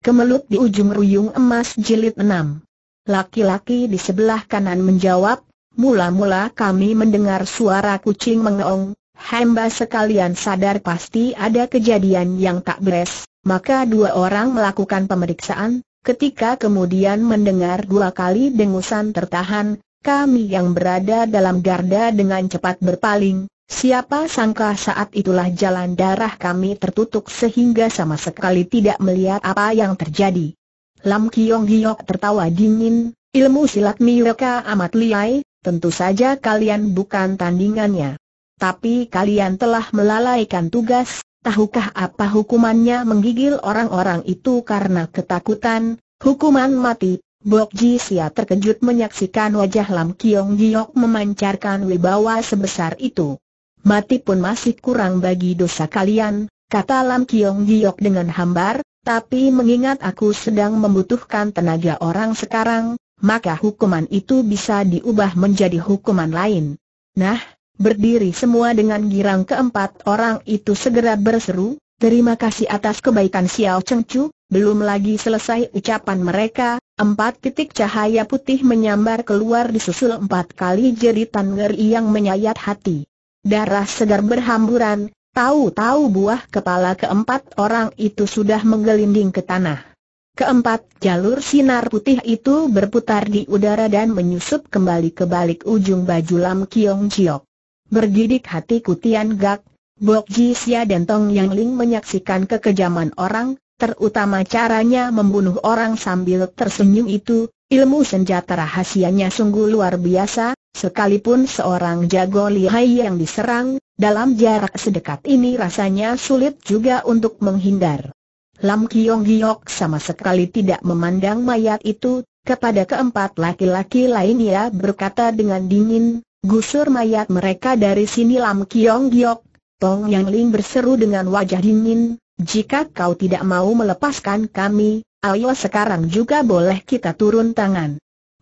Kemelut di ujung ruyung emas jilid enam. Laki-laki di sebelah kanan menjawab, mula-mula kami mendengar suara kucing mengeong, hamba sekalian sadar pasti ada kejadian yang tak beres, maka dua orang melakukan pemeriksaan, ketika kemudian mendengar dua kali dengusan tertahan, kami yang berada dalam garda dengan cepat berpaling, Siapa sangka saat itulah jalan darah kami tertutup sehingga sama sekali tidak melihat apa yang terjadi. Lam Kiong Giok tertawa dingin, ilmu silat Miyoka amat liai, tentu saja kalian bukan tandingannya. Tapi kalian telah melalaikan tugas, tahukah apa hukumannya menggigil orang-orang itu karena ketakutan, hukuman mati. Bok Ji Sia terkejut menyaksikan wajah Lam Kiong Giok memancarkan wibawa sebesar itu mati pun masih kurang bagi dosa kalian, kata Lam Kiong Giok dengan hambar, tapi mengingat aku sedang membutuhkan tenaga orang sekarang, maka hukuman itu bisa diubah menjadi hukuman lain. Nah, berdiri semua dengan girang keempat orang itu segera berseru, terima kasih atas kebaikan Xiao Cheng Chu, belum lagi selesai ucapan mereka, Empat titik cahaya putih menyambar keluar disusul empat kali jeritan ngeri yang menyayat hati. Darah segar berhamburan, tahu-tahu buah kepala keempat orang itu sudah menggelinding ke tanah. Keempat jalur sinar putih itu berputar di udara dan menyusup kembali ke balik ujung baju Lam Kiong Chiok. Bergidik hati Kutian Gak, Bok Ji Sia dan Tong Yang Ling menyaksikan kekejaman orang, terutama caranya membunuh orang sambil tersenyum itu, ilmu senjata rahasianya sungguh luar biasa, Sekalipun seorang jago lihai yang diserang, dalam jarak sedekat ini rasanya sulit juga untuk menghindar. Lam Kiong Giok sama sekali tidak memandang mayat itu, kepada keempat laki-laki lainnya berkata dengan dingin, gusur mayat mereka dari sini Lam Kiong Giok, Tong Yang Ling berseru dengan wajah dingin, jika kau tidak mau melepaskan kami, ayo sekarang juga boleh kita turun tangan.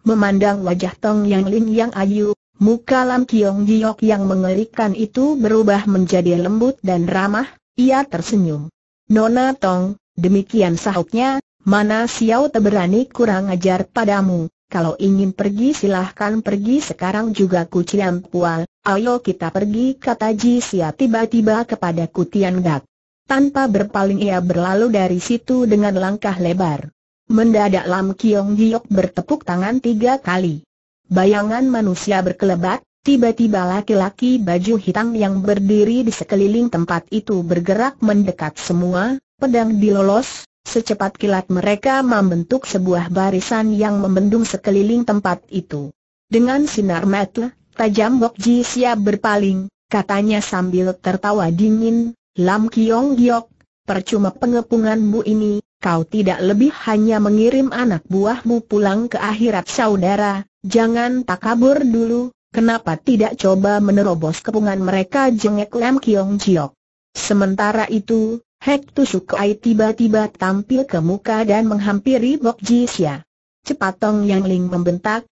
Memandang wajah Tong Yang Lin yang ayu, muka Lam Kiong Giok yang mengerikan itu berubah menjadi lembut dan ramah, ia tersenyum. Nona Tong, demikian sahutnya, mana Xiao berani kurang ajar padamu, kalau ingin pergi silahkan pergi sekarang juga ku Pual, ayo kita pergi kata Ji Sia tiba-tiba kepada Kutian Gak. Tanpa berpaling ia berlalu dari situ dengan langkah lebar. Mendadak Lam Kiong Giok bertepuk tangan tiga kali. Bayangan manusia berkelebat, tiba-tiba laki-laki baju hitam yang berdiri di sekeliling tempat itu bergerak mendekat semua, pedang dilolos, secepat kilat mereka membentuk sebuah barisan yang membendung sekeliling tempat itu. Dengan sinar mata, tajam Bok Ji siap berpaling, katanya sambil tertawa dingin, Lam Kiong Giok, percuma pengepunganmu ini, kau tidak lebih hanya mengirim anak buahmu pulang ke akhirat saudara, jangan takabur dulu, kenapa tidak coba menerobos kepungan mereka jengek Lam Kiong Jiok. Sementara itu, Hek Tusukai tiba-tiba tampil ke muka dan menghampiri Bok Jisya. Cepat Tong Yang Ling membentak,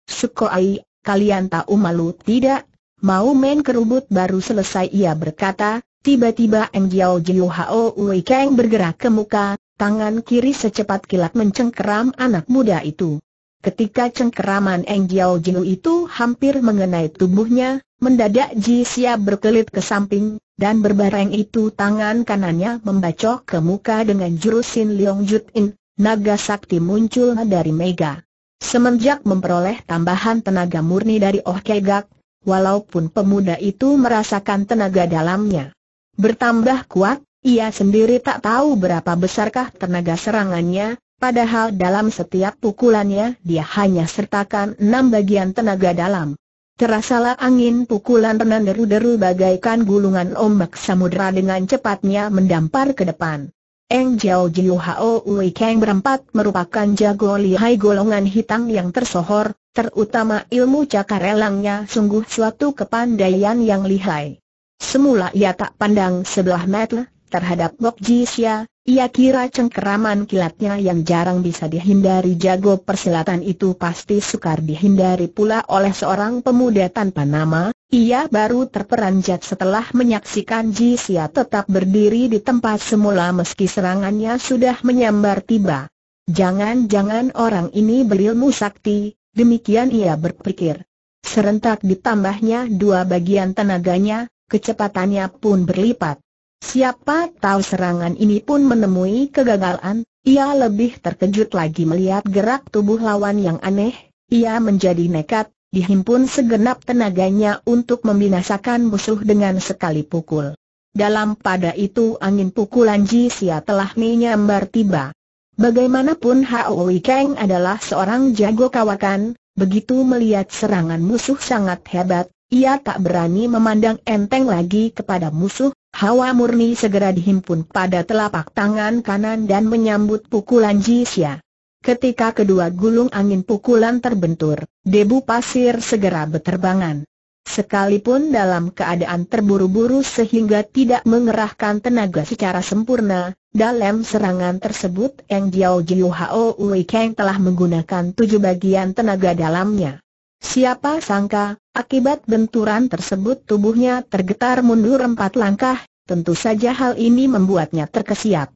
Ai, kalian tahu malu tidak? Mau main kerubut baru selesai ia berkata, tiba-tiba Eng Jiao Jiu Hao Wei Kang bergerak ke muka, Tangan kiri secepat kilat mencengkeram anak muda itu. Ketika cengkeraman Eng Jiao Jinu itu hampir mengenai tubuhnya, mendadak Ji Xia berkelit ke samping, dan berbareng itu tangan kanannya membacok ke muka dengan jurusin Liong Jut In, naga sakti muncul dari Mega. Semenjak memperoleh tambahan tenaga murni dari Oh Gak, walaupun pemuda itu merasakan tenaga dalamnya bertambah kuat, ia sendiri tak tahu berapa besarkah tenaga serangannya, padahal dalam setiap pukulannya dia hanya sertakan enam bagian tenaga dalam. Terasalah angin pukulan renan deru bagaikan gulungan ombak samudera dengan cepatnya mendampar ke depan. Eng Jiao Jiu Hao Wei Kang berempat merupakan jago lihai golongan hitam yang tersohor, terutama ilmu cakar elangnya sungguh suatu kepandaian yang lihai. Semula ia tak pandang sebelah mata, Terhadap Bok Jisya, ia kira cengkeraman kilatnya yang jarang bisa dihindari jago persilatan itu pasti sukar dihindari pula oleh seorang pemuda tanpa nama, ia baru terperanjat setelah menyaksikan Jisya tetap berdiri di tempat semula meski serangannya sudah menyambar tiba. Jangan-jangan orang ini berilmu sakti, demikian ia berpikir. Serentak ditambahnya dua bagian tenaganya, kecepatannya pun berlipat. Siapa tahu serangan ini pun menemui kegagalan, ia lebih terkejut lagi melihat gerak tubuh lawan yang aneh, ia menjadi nekat, dihimpun segenap tenaganya untuk membinasakan musuh dengan sekali pukul. Dalam pada itu angin pukulan Jisia telah menyambar tiba. Bagaimanapun Haowi Kang adalah seorang jago kawakan, begitu melihat serangan musuh sangat hebat, ia tak berani memandang enteng lagi kepada musuh, Hawa murni segera dihimpun pada telapak tangan kanan dan menyambut pukulan Jisya. Ketika kedua gulung angin pukulan terbentur, debu pasir segera berterbangan. Sekalipun dalam keadaan terburu-buru sehingga tidak mengerahkan tenaga secara sempurna, dalam serangan tersebut Eng Jiao Jiu Hao Wei Kang telah menggunakan tujuh bagian tenaga dalamnya. Siapa sangka, akibat benturan tersebut tubuhnya tergetar mundur empat langkah, tentu saja hal ini membuatnya terkesiap.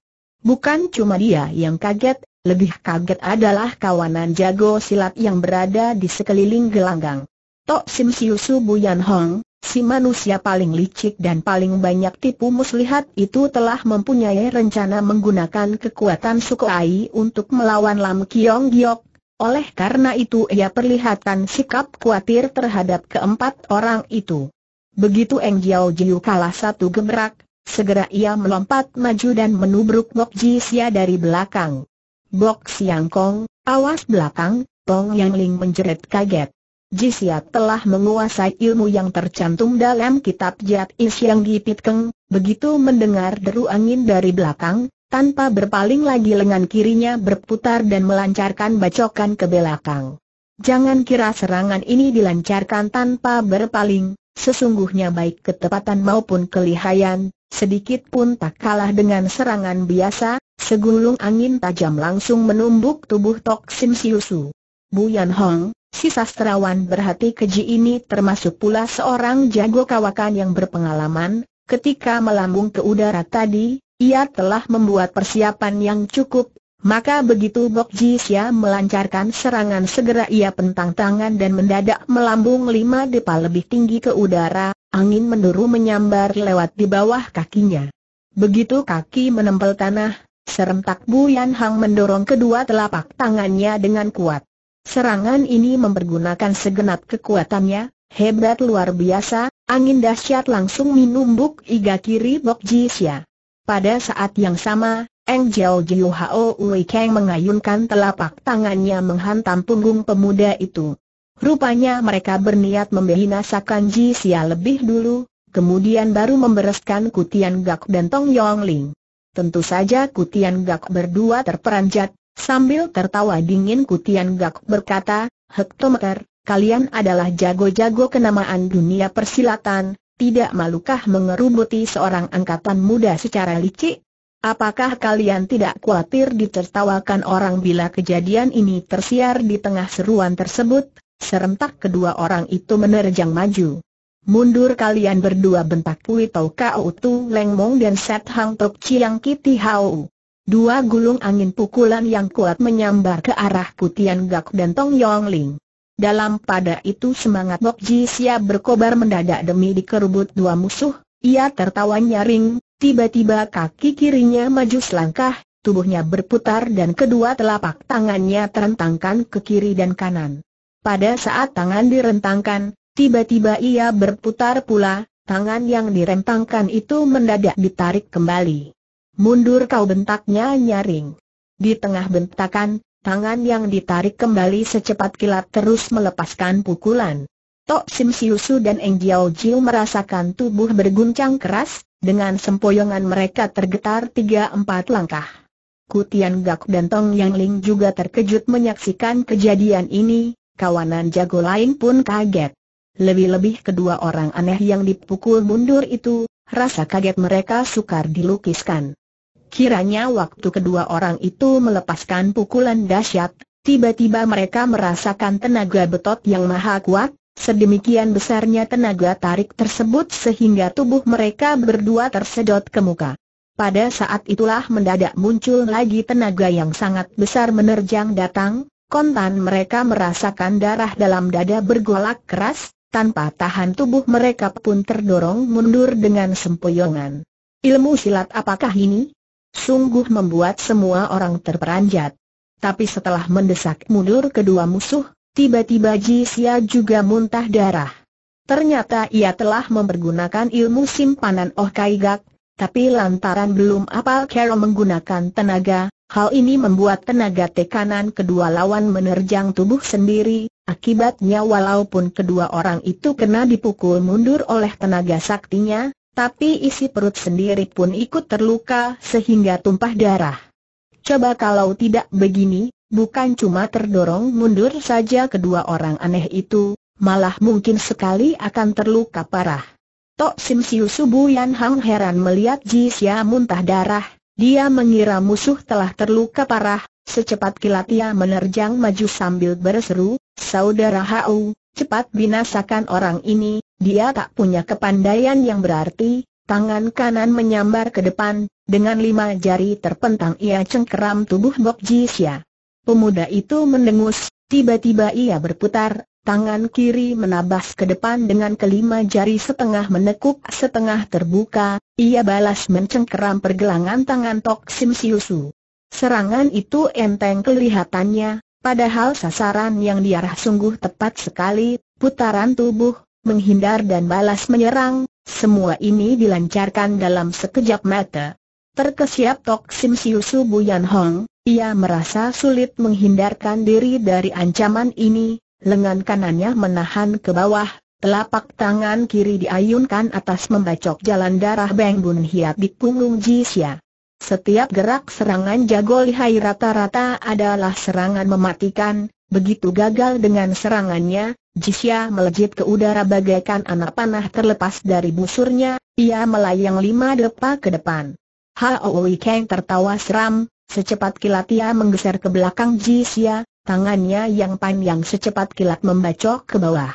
Bukan cuma dia yang kaget, lebih kaget adalah kawanan jago silat yang berada di sekeliling gelanggang. Tok Sim Siu Su Buyan Hong, si manusia paling licik dan paling banyak tipu muslihat itu telah mempunyai rencana menggunakan kekuatan sukai untuk melawan Lam Kiong Giok oleh karena itu ia perlihatkan sikap khawatir terhadap keempat orang itu. Begitu Eng Jiao Jiu kalah satu gemerak, segera ia melompat maju dan menubruk Bok Ji Xia dari belakang. Bok Siang Kong, awas belakang, Tong Yang Ling menjerit kaget. Ji Xia telah menguasai ilmu yang tercantum dalam kitab Jiat Is yang Gipit Keng, begitu mendengar deru angin dari belakang, tanpa berpaling lagi lengan kirinya berputar dan melancarkan bacokan ke belakang. Jangan kira serangan ini dilancarkan tanpa berpaling, sesungguhnya baik ketepatan maupun kelihayan, sedikit pun tak kalah dengan serangan biasa, segulung angin tajam langsung menumbuk tubuh Tok Sim Siusu. Bu Yan Hong, si sastrawan berhati keji ini termasuk pula seorang jago kawakan yang berpengalaman, ketika melambung ke udara tadi, ia telah membuat persiapan yang cukup, maka begitu Bok Ji Sia melancarkan serangan segera ia pentang tangan dan mendadak melambung lima depa lebih tinggi ke udara, angin menduru menyambar lewat di bawah kakinya. Begitu kaki menempel tanah, serentak Bu Yan Hang mendorong kedua telapak tangannya dengan kuat. Serangan ini mempergunakan segenap kekuatannya, hebat luar biasa, angin dahsyat langsung minumbuk iga kiri Bok Ji Sia. Pada saat yang sama, Angel Jiu Hao Wei Kang mengayunkan telapak tangannya menghantam punggung pemuda itu. Rupanya mereka berniat membinasakan Ji Xia lebih dulu, kemudian baru membereskan Kutian Gak dan Tong Yong Ling. Tentu saja Kutian Gak berdua terperanjat, sambil tertawa dingin Kutian Gak berkata, Hektometer, kalian adalah jago-jago kenamaan dunia persilatan, tidak malukah mengerubuti seorang angkatan muda secara licik? Apakah kalian tidak khawatir ditertawakan orang bila kejadian ini tersiar di tengah seruan tersebut? Serentak kedua orang itu menerjang maju. Mundur kalian berdua bentak Pui Tau Kau Tu Leng Mong dan Set Hang Tok Chiang Kiti Hau. Dua gulung angin pukulan yang kuat menyambar ke arah Putian Gak dan Tong Yong Ling. Dalam pada itu semangat Bok Ji siap berkobar mendadak demi dikerubut dua musuh, ia tertawa nyaring, tiba-tiba kaki kirinya maju selangkah, tubuhnya berputar dan kedua telapak tangannya terentangkan ke kiri dan kanan. Pada saat tangan direntangkan, tiba-tiba ia berputar pula, tangan yang direntangkan itu mendadak ditarik kembali. Mundur kau bentaknya nyaring. Di tengah bentakan, Tangan yang ditarik kembali secepat kilat terus melepaskan pukulan. Tok Sim Siusu dan Eng Jiao Jiu merasakan tubuh berguncang keras, dengan sempoyongan mereka tergetar tiga empat langkah. Kutian Gak dan Tong Yang Ling juga terkejut menyaksikan kejadian ini, kawanan jago lain pun kaget. Lebih-lebih kedua orang aneh yang dipukul mundur itu, rasa kaget mereka sukar dilukiskan. Kiranya waktu kedua orang itu melepaskan pukulan dahsyat, tiba-tiba mereka merasakan tenaga betot yang maha kuat, sedemikian besarnya tenaga tarik tersebut sehingga tubuh mereka berdua tersedot ke muka. Pada saat itulah mendadak muncul lagi tenaga yang sangat besar menerjang datang, kontan mereka merasakan darah dalam dada bergolak keras, tanpa tahan tubuh mereka pun terdorong mundur dengan sempoyongan. Ilmu silat apakah ini? sungguh membuat semua orang terperanjat. Tapi setelah mendesak mundur kedua musuh, tiba-tiba Ji Xia juga muntah darah. Ternyata ia telah mempergunakan ilmu simpanan Oh Kai Gak, tapi lantaran belum apal Carol menggunakan tenaga, hal ini membuat tenaga tekanan kedua lawan menerjang tubuh sendiri, akibatnya walaupun kedua orang itu kena dipukul mundur oleh tenaga saktinya, tapi isi perut sendiri pun ikut terluka sehingga tumpah darah. Coba kalau tidak begini, bukan cuma terdorong mundur saja kedua orang aneh itu, malah mungkin sekali akan terluka parah. Tok Sim Siu Subu Yan Hang heran melihat Ji Xia muntah darah, dia mengira musuh telah terluka parah, secepat kilat ia menerjang maju sambil berseru, Saudara Hau, cepat binasakan orang ini, dia tak punya kepandaian yang berarti, tangan kanan menyambar ke depan, dengan lima jari terpentang ia cengkeram tubuh Bok Jisya. Pemuda itu mendengus, tiba-tiba ia berputar, tangan kiri menabas ke depan dengan kelima jari setengah menekuk setengah terbuka, ia balas mencengkeram pergelangan tangan Tok Sim Siusu. Serangan itu enteng kelihatannya, padahal sasaran yang diarah sungguh tepat sekali, putaran tubuh menghindar dan balas menyerang, semua ini dilancarkan dalam sekejap mata. Terkesiap Tok Sim Siu Su Buyan Hong, ia merasa sulit menghindarkan diri dari ancaman ini, lengan kanannya menahan ke bawah, telapak tangan kiri diayunkan atas membacok jalan darah Beng Bun Hiat di punggung Jisya. Setiap gerak serangan jago lihai rata-rata adalah serangan mematikan, Begitu gagal dengan serangannya, Jisya melejit ke udara bagaikan anak panah terlepas dari busurnya, ia melayang lima depa ke depan. Hao Kang tertawa seram, secepat kilat ia menggeser ke belakang Jisya, tangannya yang panjang secepat kilat membacok ke bawah.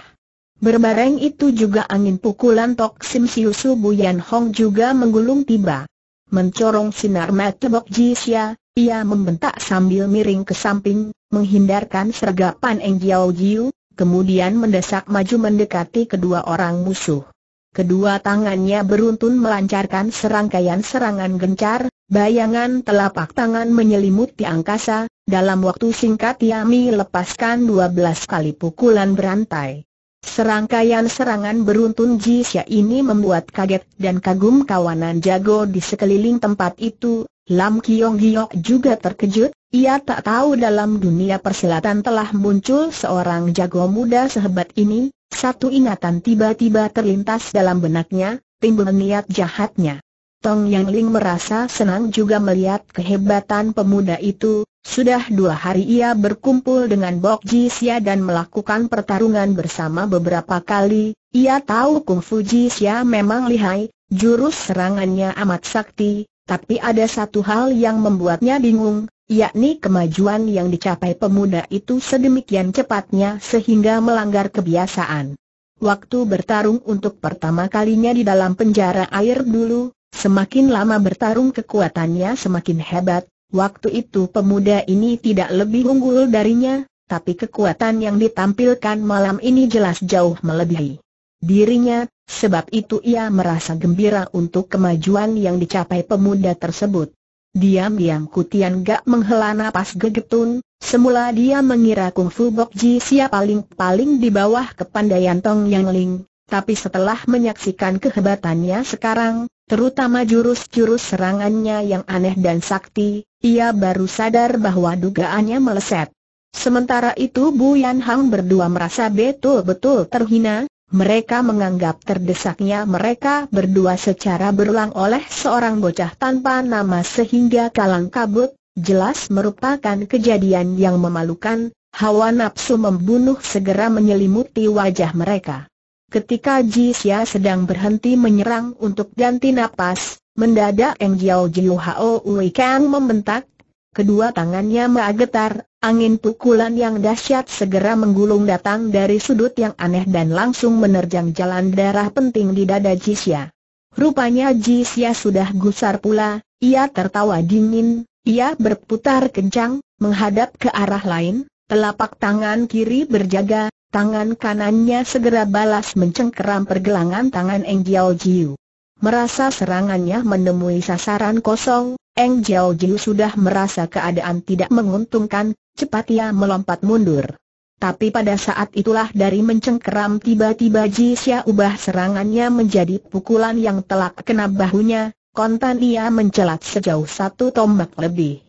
Berbareng itu juga angin pukulan Tok Sim Siu Su Buyan Hong juga menggulung tiba. Mencorong sinar mata Bok Jisya, ia membentak sambil miring ke samping, menghindarkan sergapan Eng Jiao Jiu, kemudian mendesak maju mendekati kedua orang musuh. Kedua tangannya beruntun melancarkan serangkaian serangan gencar, bayangan telapak tangan menyelimuti angkasa, dalam waktu singkat Yami lepaskan 12 kali pukulan berantai. Serangkaian serangan beruntun Ji Xia ini membuat kaget dan kagum kawanan jago di sekeliling tempat itu, Lam Kiong Giok juga terkejut, ia tak tahu dalam dunia persilatan telah muncul seorang jago muda sehebat ini, satu ingatan tiba-tiba terlintas dalam benaknya, timbul niat jahatnya. Tong Yang Ling merasa senang juga melihat kehebatan pemuda itu, sudah dua hari ia berkumpul dengan Bok Ji Xia dan melakukan pertarungan bersama beberapa kali, ia tahu Kung Fu Ji Xia memang lihai, jurus serangannya amat sakti, tapi ada satu hal yang membuatnya bingung, yakni kemajuan yang dicapai pemuda itu sedemikian cepatnya sehingga melanggar kebiasaan. Waktu bertarung untuk pertama kalinya di dalam penjara air dulu, Semakin lama bertarung kekuatannya semakin hebat, waktu itu pemuda ini tidak lebih unggul darinya, tapi kekuatan yang ditampilkan malam ini jelas jauh melebihi dirinya, sebab itu ia merasa gembira untuk kemajuan yang dicapai pemuda tersebut. Diam-diam Kutian Gak menghela napas gegetun, semula dia mengira Kung Fu Bok Ji Sia paling-paling di bawah kepandaian Tong Yang Ling, tapi setelah menyaksikan kehebatannya sekarang, terutama jurus-jurus serangannya yang aneh dan sakti, ia baru sadar bahwa dugaannya meleset. Sementara itu Bu Yan Hang berdua merasa betul-betul terhina, mereka menganggap terdesaknya mereka berdua secara berulang oleh seorang bocah tanpa nama sehingga kalang kabut, jelas merupakan kejadian yang memalukan, hawa nafsu membunuh segera menyelimuti wajah mereka. Ketika Ji Xia sedang berhenti menyerang untuk ganti napas, mendadak Eng Jiao Jiu Hao Wei Kang membentak, kedua tangannya mengagetar, angin pukulan yang dahsyat segera menggulung datang dari sudut yang aneh dan langsung menerjang jalan darah penting di dada Ji Xia. Rupanya Ji Xia sudah gusar pula, ia tertawa dingin, ia berputar kencang, menghadap ke arah lain, telapak tangan kiri berjaga, Tangan kanannya segera balas mencengkeram pergelangan tangan Eng Jiao Jiu. Merasa serangannya menemui sasaran kosong, Eng Jiao Jiu sudah merasa keadaan tidak menguntungkan, cepat ia melompat mundur. Tapi pada saat itulah dari mencengkeram tiba-tiba Ji Xia ubah serangannya menjadi pukulan yang telak kena bahunya, kontan ia mencelat sejauh satu tombak lebih.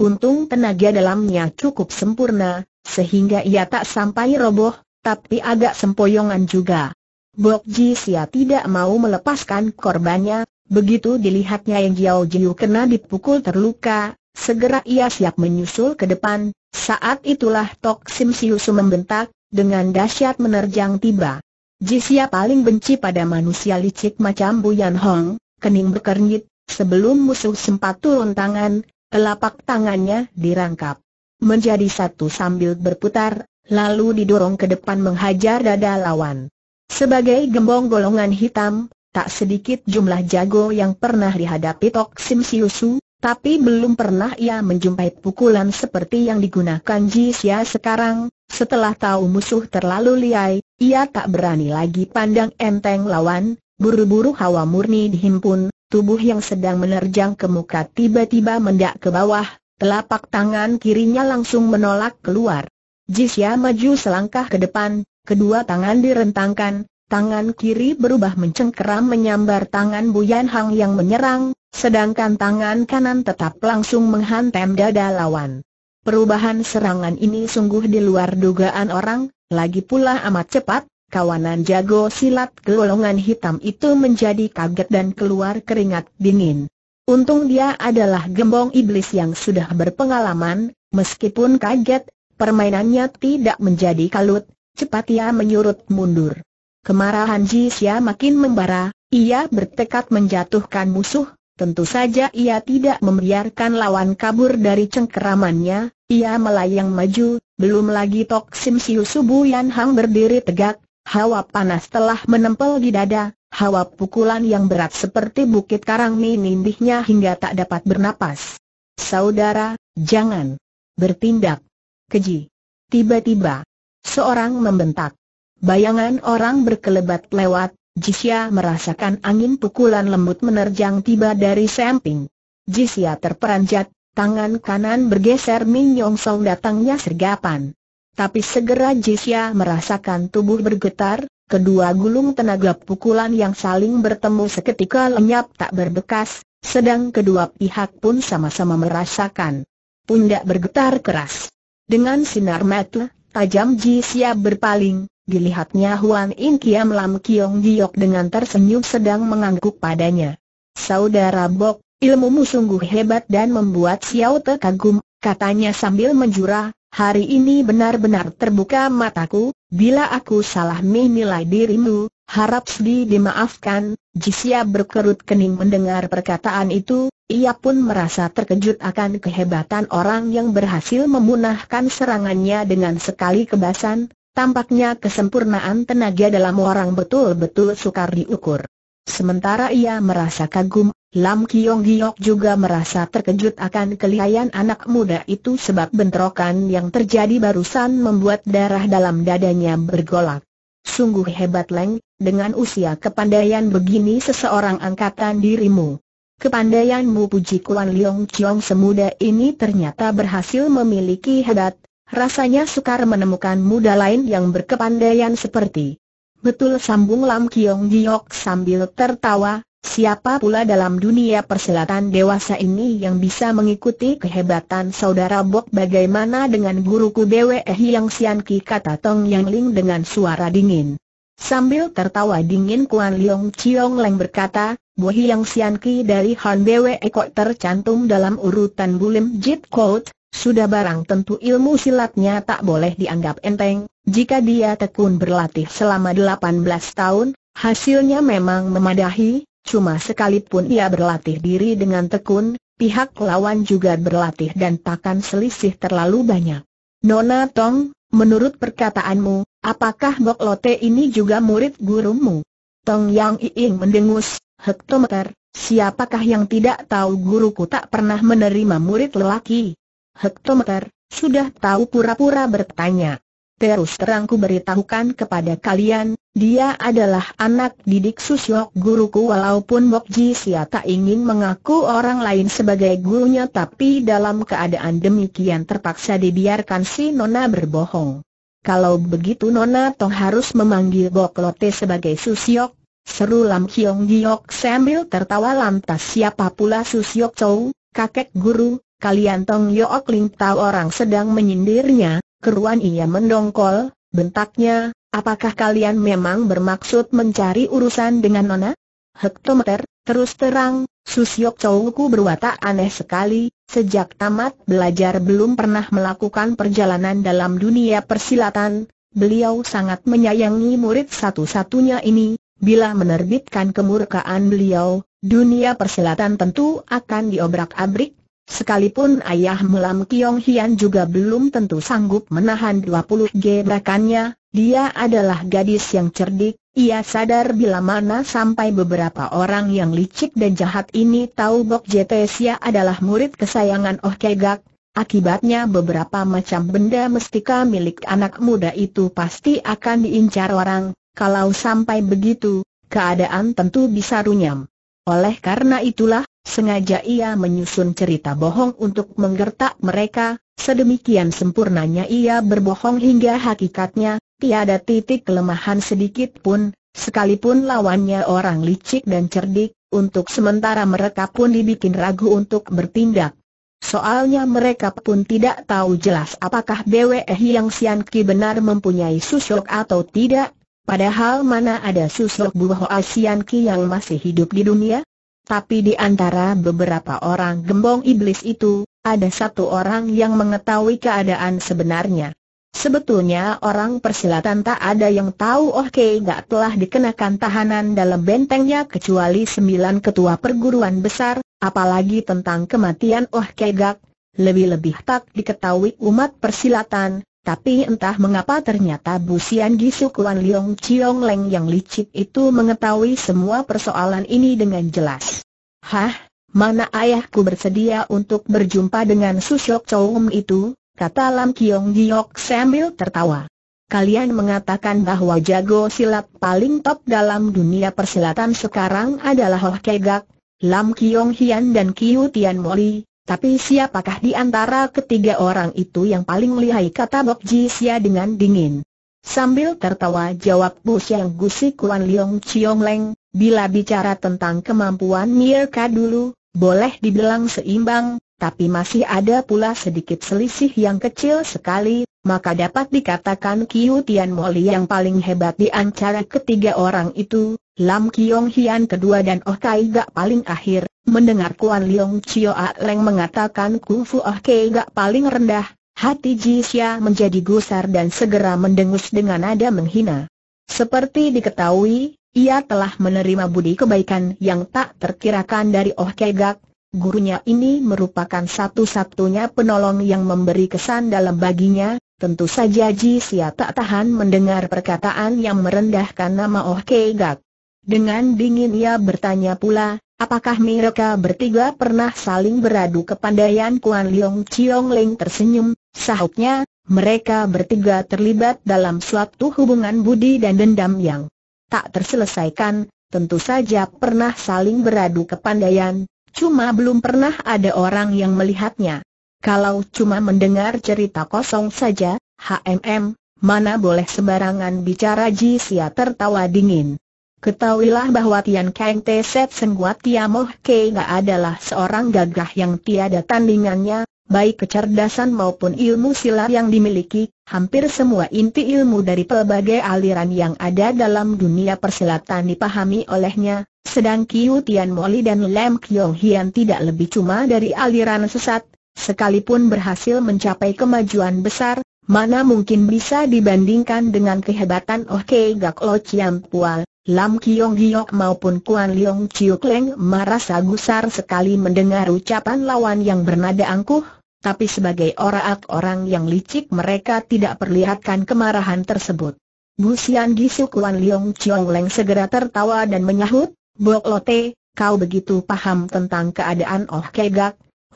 Untung tenaga dalamnya cukup sempurna, sehingga ia tak sampai roboh, tapi agak sempoyongan juga. Bok Ji Sia ya, tidak mau melepaskan korbannya, begitu dilihatnya yang Jiao Jiu kena dipukul terluka, segera ia siap menyusul ke depan, saat itulah Tok Sim Siusu membentak, dengan dahsyat menerjang tiba. Ji Sia ya, paling benci pada manusia licik macam Buyan Hong, kening berkernyit, sebelum musuh sempat turun tangan, telapak tangannya dirangkap. Menjadi satu sambil berputar, lalu didorong ke depan menghajar dada lawan. Sebagai gembong golongan hitam, tak sedikit jumlah jago yang pernah dihadapi Tok Sim Siusu, tapi belum pernah ia menjumpai pukulan seperti yang digunakan Ji Xia sekarang. Setelah tahu musuh terlalu liai, ia tak berani lagi pandang enteng lawan, buru-buru hawa murni dihimpun, tubuh yang sedang menerjang ke muka tiba-tiba mendak ke bawah, telapak tangan kirinya langsung menolak keluar. Jisya maju selangkah ke depan, kedua tangan direntangkan, tangan kiri berubah mencengkeram menyambar tangan Buyan Hang yang menyerang, sedangkan tangan kanan tetap langsung menghantam dada lawan. Perubahan serangan ini sungguh di luar dugaan orang, lagi pula amat cepat, kawanan jago silat golongan hitam itu menjadi kaget dan keluar keringat dingin. Untung dia adalah gembong iblis yang sudah berpengalaman, meskipun kaget, Permainannya tidak menjadi kalut, cepat ia menyurut mundur. Kemarahan Ji Xia makin membara, ia bertekad menjatuhkan musuh, tentu saja ia tidak membiarkan lawan kabur dari cengkeramannya, ia melayang maju, belum lagi Tok Sim Siu Subu Yan Hang berdiri tegak, hawa panas telah menempel di dada, hawa pukulan yang berat seperti bukit karang menindihnya hingga tak dapat bernapas. Saudara, jangan bertindak keji. Tiba-tiba, seorang membentak. Bayangan orang berkelebat lewat, Jisya merasakan angin pukulan lembut menerjang tiba dari samping. Jisya terperanjat, tangan kanan bergeser Min Yong Song datangnya sergapan. Tapi segera Jisya merasakan tubuh bergetar, kedua gulung tenaga pukulan yang saling bertemu seketika lenyap tak berbekas, sedang kedua pihak pun sama-sama merasakan. Pundak bergetar keras. Dengan sinar mata, tajam Ji Xia berpaling, dilihatnya Huan In Kiam Lam Kiong Giok dengan tersenyum sedang mengangguk padanya. Saudara Bok, ilmumu sungguh hebat dan membuat Xiao Te kagum, katanya sambil menjura, hari ini benar-benar terbuka mataku, bila aku salah menilai dirimu, harap sedih dimaafkan, Ji Xia berkerut kening mendengar perkataan itu, ia pun merasa terkejut akan kehebatan orang yang berhasil memunahkan serangannya dengan sekali kebasan, tampaknya kesempurnaan tenaga dalam orang betul-betul sukar diukur. Sementara ia merasa kagum, Lam Kiong Giok juga merasa terkejut akan kelihayan anak muda itu sebab bentrokan yang terjadi barusan membuat darah dalam dadanya bergolak. Sungguh hebat Leng, dengan usia kepandaian begini seseorang angkatan dirimu. Kepandaianmu puji Kuan Leong Chiong semuda ini ternyata berhasil memiliki hebat, rasanya sukar menemukan muda lain yang berkepandaian seperti. Betul sambung Lam Kiong Giok sambil tertawa, siapa pula dalam dunia perselatan dewasa ini yang bisa mengikuti kehebatan saudara Bok bagaimana dengan guruku Bwe eh yang Sian Ki kata Tong Yang Ling dengan suara dingin. Sambil tertawa dingin Kuan Leong Chiong Leng berkata, Bu Hiang Sian Ki dari Han Bwe Kok tercantum dalam urutan Bulim Jit Kout, sudah barang tentu ilmu silatnya tak boleh dianggap enteng, jika dia tekun berlatih selama 18 tahun, hasilnya memang memadahi, cuma sekalipun ia berlatih diri dengan tekun, pihak lawan juga berlatih dan takkan selisih terlalu banyak. Nona Tong, menurut perkataanmu, apakah Bok Lote ini juga murid gurumu? Tong Yang Iing mendengus, Hektometer, siapakah yang tidak tahu guruku tak pernah menerima murid lelaki? Hektometer, sudah tahu pura-pura bertanya. Terus terangku beritahukan kepada kalian, dia adalah anak didik Susyok guruku walaupun Bokji Sia tak ingin mengaku orang lain sebagai gurunya tapi dalam keadaan demikian terpaksa dibiarkan si Nona berbohong. Kalau begitu Nona toh harus memanggil Boklote sebagai Susyok Seru Lam Kiong Giok sambil tertawa lantas siapa pula Susyok Chow, kakek guru, kalian Tong yook Ling tahu orang sedang menyindirnya, keruan ia mendongkol, bentaknya, apakah kalian memang bermaksud mencari urusan dengan Nona? Hektometer, terus terang, Susyok ku berwatak aneh sekali, sejak tamat belajar belum pernah melakukan perjalanan dalam dunia persilatan, beliau sangat menyayangi murid satu-satunya ini, Bila menerbitkan kemurkaan beliau, dunia perselatan tentu akan diobrak-abrik, sekalipun ayah Mulam Kiong Hian juga belum tentu sanggup menahan 20 gebrakannya, dia adalah gadis yang cerdik, ia sadar bila mana sampai beberapa orang yang licik dan jahat ini tahu Bok Jetesia adalah murid kesayangan Oh Kegak, Akibatnya beberapa macam benda mestika milik anak muda itu pasti akan diincar orang, kalau sampai begitu, keadaan tentu bisa runyam. Oleh karena itulah, sengaja ia menyusun cerita bohong untuk menggertak mereka, sedemikian sempurnanya ia berbohong hingga hakikatnya, tiada titik kelemahan sedikit pun, sekalipun lawannya orang licik dan cerdik, untuk sementara mereka pun dibikin ragu untuk bertindak. Soalnya mereka pun tidak tahu jelas apakah BWE yang Sian Ki benar mempunyai susuk atau tidak, Padahal mana ada susuk buah Asian Ki yang masih hidup di dunia? Tapi di antara beberapa orang gembong iblis itu, ada satu orang yang mengetahui keadaan sebenarnya. Sebetulnya orang persilatan tak ada yang tahu oh Kei gak telah dikenakan tahanan dalam bentengnya kecuali sembilan ketua perguruan besar, apalagi tentang kematian oh Kei gak, lebih-lebih tak diketahui umat persilatan, tapi entah mengapa ternyata Busian Kuan Liong Chiong Leng yang licik itu mengetahui semua persoalan ini dengan jelas. Hah, mana ayahku bersedia untuk berjumpa dengan Susyok Choum itu, kata Lam Kiong Giok sambil tertawa. Kalian mengatakan bahwa jago silat paling top dalam dunia persilatan sekarang adalah Hoh Kegak, Lam Kiong Hian dan Kiu Tian Moli, tapi siapakah di antara ketiga orang itu yang paling lihai kata Bok Jisia dengan dingin. Sambil tertawa jawab Bu Siang Gusi Kuan Leong Chiong Leng, bila bicara tentang kemampuan Mirka dulu, boleh dibilang seimbang, tapi masih ada pula sedikit selisih yang kecil sekali, maka dapat dikatakan Kiu Tian Moli yang paling hebat di antara ketiga orang itu, Lam Kiong Hian kedua dan Oh Kai Gak paling akhir, mendengar Kuan Leong Chio A Leng mengatakan kungfu Oh Kai Gak paling rendah, hati Ji Xia menjadi gusar dan segera mendengus dengan nada menghina. Seperti diketahui, ia telah menerima budi kebaikan yang tak terkirakan dari Oh Kai Gak, Gurunya ini merupakan satu-satunya penolong yang memberi kesan dalam baginya, Tentu saja Ji Sia tak tahan mendengar perkataan yang merendahkan nama Oh Kei Gak. Dengan dingin ia bertanya pula, apakah mereka bertiga pernah saling beradu kepandaian Kuan Leong Chiong Ling tersenyum, sahutnya, mereka bertiga terlibat dalam suatu hubungan budi dan dendam yang tak terselesaikan, tentu saja pernah saling beradu kepandaian, cuma belum pernah ada orang yang melihatnya. Kalau cuma mendengar cerita kosong saja, HMM, mana boleh sembarangan bicara Jisia tertawa dingin. Ketahuilah bahwa Tian Kang Te Set Sengguat Moh Kei Nga adalah seorang gagah yang tiada tandingannya, baik kecerdasan maupun ilmu silat yang dimiliki, hampir semua inti ilmu dari pelbagai aliran yang ada dalam dunia persilatan dipahami olehnya, sedang Kiu Tian Moli dan Lam Kyong Hian tidak lebih cuma dari aliran sesat, Sekalipun berhasil mencapai kemajuan besar, mana mungkin bisa dibandingkan dengan kehebatan Oh Kei Gak Lo Chiam Pua, Lam Kiong Giok maupun Kuan Leong Chiu Leng. merasa gusar sekali mendengar ucapan lawan yang bernada angkuh, tapi sebagai orang orang yang licik mereka tidak perlihatkan kemarahan tersebut. Busian Gisu Kuan Leong Chiong Leng segera tertawa dan menyahut, Bok Lote, kau begitu paham tentang keadaan Oh Kei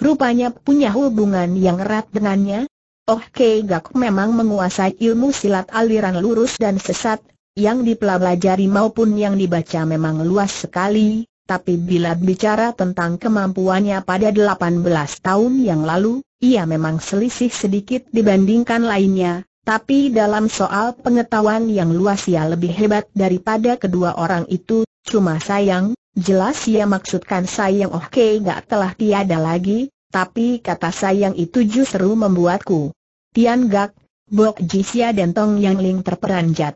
Rupanya punya hubungan yang erat dengannya. Oh Kei Gak memang menguasai ilmu silat aliran lurus dan sesat, yang dipelajari maupun yang dibaca memang luas sekali, tapi bila bicara tentang kemampuannya pada 18 tahun yang lalu, ia memang selisih sedikit dibandingkan lainnya, tapi dalam soal pengetahuan yang luas ia lebih hebat daripada kedua orang itu, cuma sayang, Jelas ia maksudkan sayang Oh Kei gak telah tiada lagi, tapi kata sayang itu justru membuatku. Tian Gak, Bok Jisia dan Tong Yang Ling terperanjat.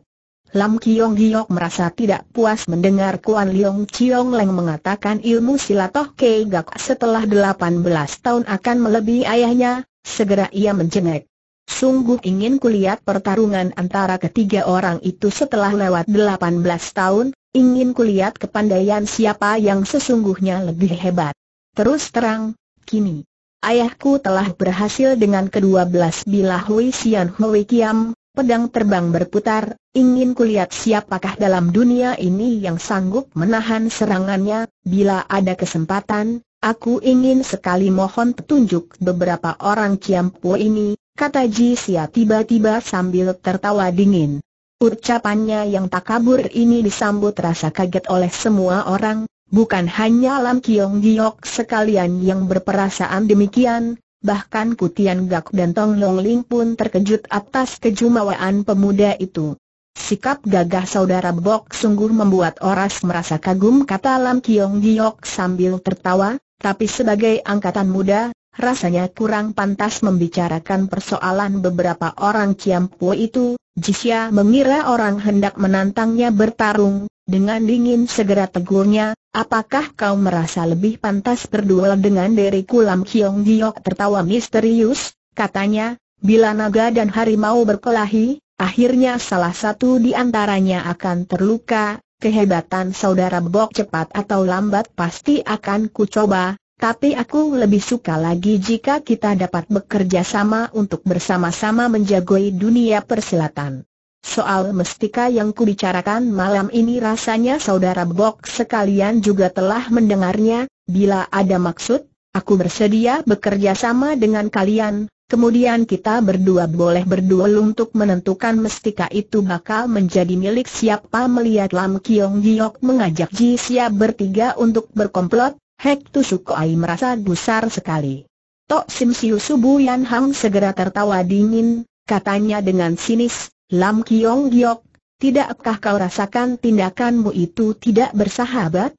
Lam Kiong Giok merasa tidak puas mendengar Kuan Liong Chiong Leng mengatakan ilmu silat Oh Kei Gak setelah 18 tahun akan melebihi ayahnya, segera ia menjenek. Sungguh ingin kulihat pertarungan antara ketiga orang itu setelah lewat 18 tahun, ingin kulihat kepandaian siapa yang sesungguhnya lebih hebat. Terus terang, kini, ayahku telah berhasil dengan kedua belas bilah Hui Xian Hui Kiam, pedang terbang berputar, ingin kulihat siapakah dalam dunia ini yang sanggup menahan serangannya, bila ada kesempatan, Aku ingin sekali mohon petunjuk beberapa orang Ciampu ini, kata Xia tiba-tiba sambil tertawa dingin. Ucapannya yang takabur ini disambut rasa kaget oleh semua orang, bukan hanya Lam Kiong Giok sekalian yang berperasaan demikian, bahkan Kutian Gak dan Tong Long Ling pun terkejut atas kejumawaan pemuda itu. Sikap gagah saudara Bok sungguh membuat Oras merasa kagum kata Lam Kiong Giok sambil tertawa, tapi sebagai angkatan muda, Rasanya kurang pantas membicarakan persoalan beberapa orang Ciampu itu, Jisya mengira orang hendak menantangnya bertarung, dengan dingin segera tegurnya, apakah kau merasa lebih pantas berduel dengan diriku Kulam Kiong Giok tertawa misterius, katanya, bila naga dan harimau berkelahi, akhirnya salah satu di antaranya akan terluka, kehebatan saudara Bok cepat atau lambat pasti akan kucoba, tapi aku lebih suka lagi jika kita dapat bekerja sama untuk bersama-sama menjagoi dunia persilatan. Soal mestika yang kubicarakan malam ini rasanya saudara Bok sekalian juga telah mendengarnya, bila ada maksud, aku bersedia bekerja sama dengan kalian, kemudian kita berdua boleh berdua untuk menentukan mestika itu bakal menjadi milik siapa melihat Lam Kiong Giok mengajak Ji Sia bertiga untuk berkomplot, Hek tusuk Ai merasa gusar sekali. Tok Sim Siu Subu Yan Hang segera tertawa dingin, katanya dengan sinis, Lam Kiong Giok, tidakkah kau rasakan tindakanmu itu tidak bersahabat?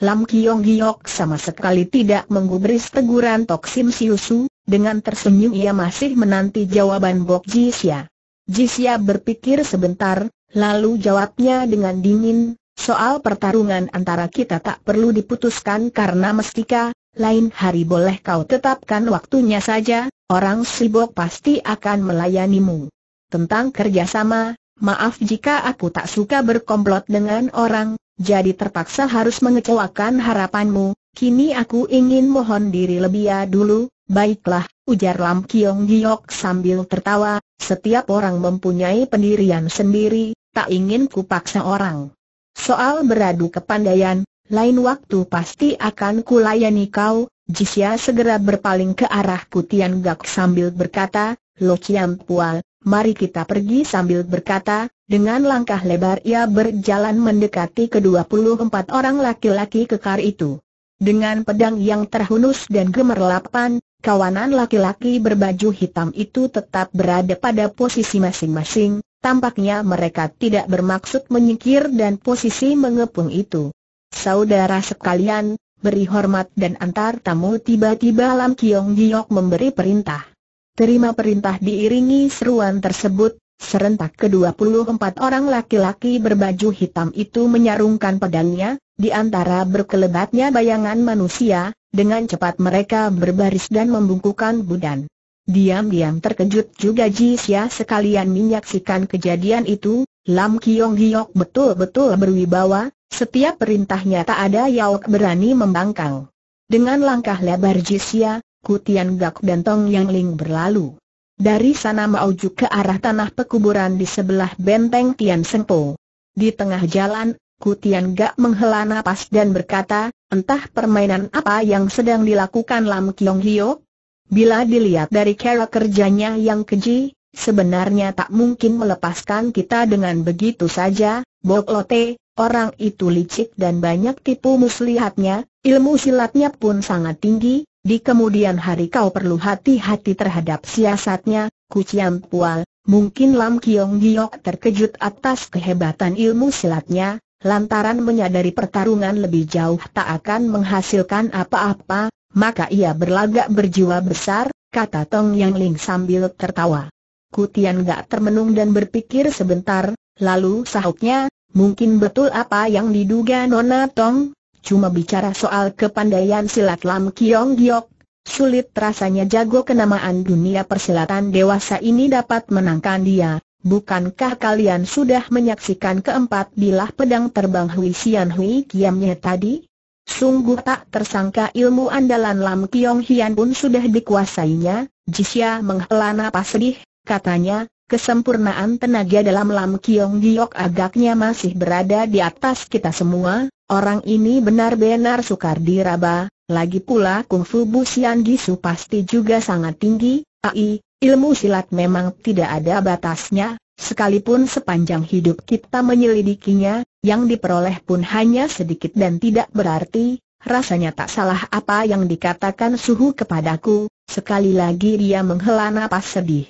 Lam Kiong Giok sama sekali tidak menggubris teguran Tok Sim Siu Su, dengan tersenyum ia masih menanti jawaban Bok Jisya. Jisya berpikir sebentar, lalu jawabnya dengan dingin, soal pertarungan antara kita tak perlu diputuskan karena mestika, lain hari boleh kau tetapkan waktunya saja, orang sibuk pasti akan melayanimu. Tentang kerjasama, maaf jika aku tak suka berkomplot dengan orang, jadi terpaksa harus mengecewakan harapanmu, kini aku ingin mohon diri lebih ya dulu, baiklah, ujar Lam Kiong Giok sambil tertawa, setiap orang mempunyai pendirian sendiri, tak ingin kupaksa orang. Soal beradu kepandaian, lain waktu pasti akan kulayani kau, Jisya segera berpaling ke arah putian Gak sambil berkata, Lo Chiam Pual, mari kita pergi sambil berkata, dengan langkah lebar ia berjalan mendekati ke-24 orang laki-laki kekar itu. Dengan pedang yang terhunus dan gemerlapan, kawanan laki-laki berbaju hitam itu tetap berada pada posisi masing-masing, Tampaknya mereka tidak bermaksud menyingkir dan posisi mengepung itu. Saudara sekalian, beri hormat dan antar tamu tiba-tiba Lam Kiong Giok memberi perintah. Terima perintah diiringi seruan tersebut, serentak ke-24 orang laki-laki berbaju hitam itu menyarungkan pedangnya, di antara berkelebatnya bayangan manusia, dengan cepat mereka berbaris dan membungkukan budan. Diam-diam terkejut juga Jisya sekalian menyaksikan kejadian itu, Lam Kiong Giok betul-betul berwibawa, setiap perintahnya tak ada Yaok berani membangkang. Dengan langkah lebar Jisya, Kutian Gak dan Tong Yang Ling berlalu. Dari sana mauju ke arah tanah pekuburan di sebelah benteng Tian Po. Di tengah jalan, Kutian Gak menghela nafas dan berkata, entah permainan apa yang sedang dilakukan Lam Kiong Hyok? Bila dilihat dari cara kerjanya yang keji, sebenarnya tak mungkin melepaskan kita dengan begitu saja, Bok Lote, orang itu licik dan banyak tipu muslihatnya, ilmu silatnya pun sangat tinggi, di kemudian hari kau perlu hati-hati terhadap siasatnya, Kucian Pual, mungkin Lam Kiong Giok terkejut atas kehebatan ilmu silatnya, lantaran menyadari pertarungan lebih jauh tak akan menghasilkan apa-apa, maka ia berlagak berjiwa besar, kata Tong Yang Ling sambil tertawa. Kutian gak termenung dan berpikir sebentar, lalu sahutnya, mungkin betul apa yang diduga Nona Tong, cuma bicara soal kepandaian silat Lam Kiong Giok, sulit rasanya jago kenamaan dunia persilatan dewasa ini dapat menangkan dia, Bukankah kalian sudah menyaksikan keempat bilah pedang terbang Hui Xian Hui kiamnya tadi? Sungguh tak tersangka ilmu andalan Lam Kiong Hian pun sudah dikuasainya, Jisya menghela napas sedih, katanya, kesempurnaan tenaga dalam Lam Kiong Giok agaknya masih berada di atas kita semua, orang ini benar-benar sukar diraba, lagi pula kungfu Bu Sian Gisu pasti juga sangat tinggi, ai, ilmu silat memang tidak ada batasnya, sekalipun sepanjang hidup kita menyelidikinya, yang diperoleh pun hanya sedikit dan tidak berarti, rasanya tak salah apa yang dikatakan suhu kepadaku, sekali lagi dia menghela napas sedih.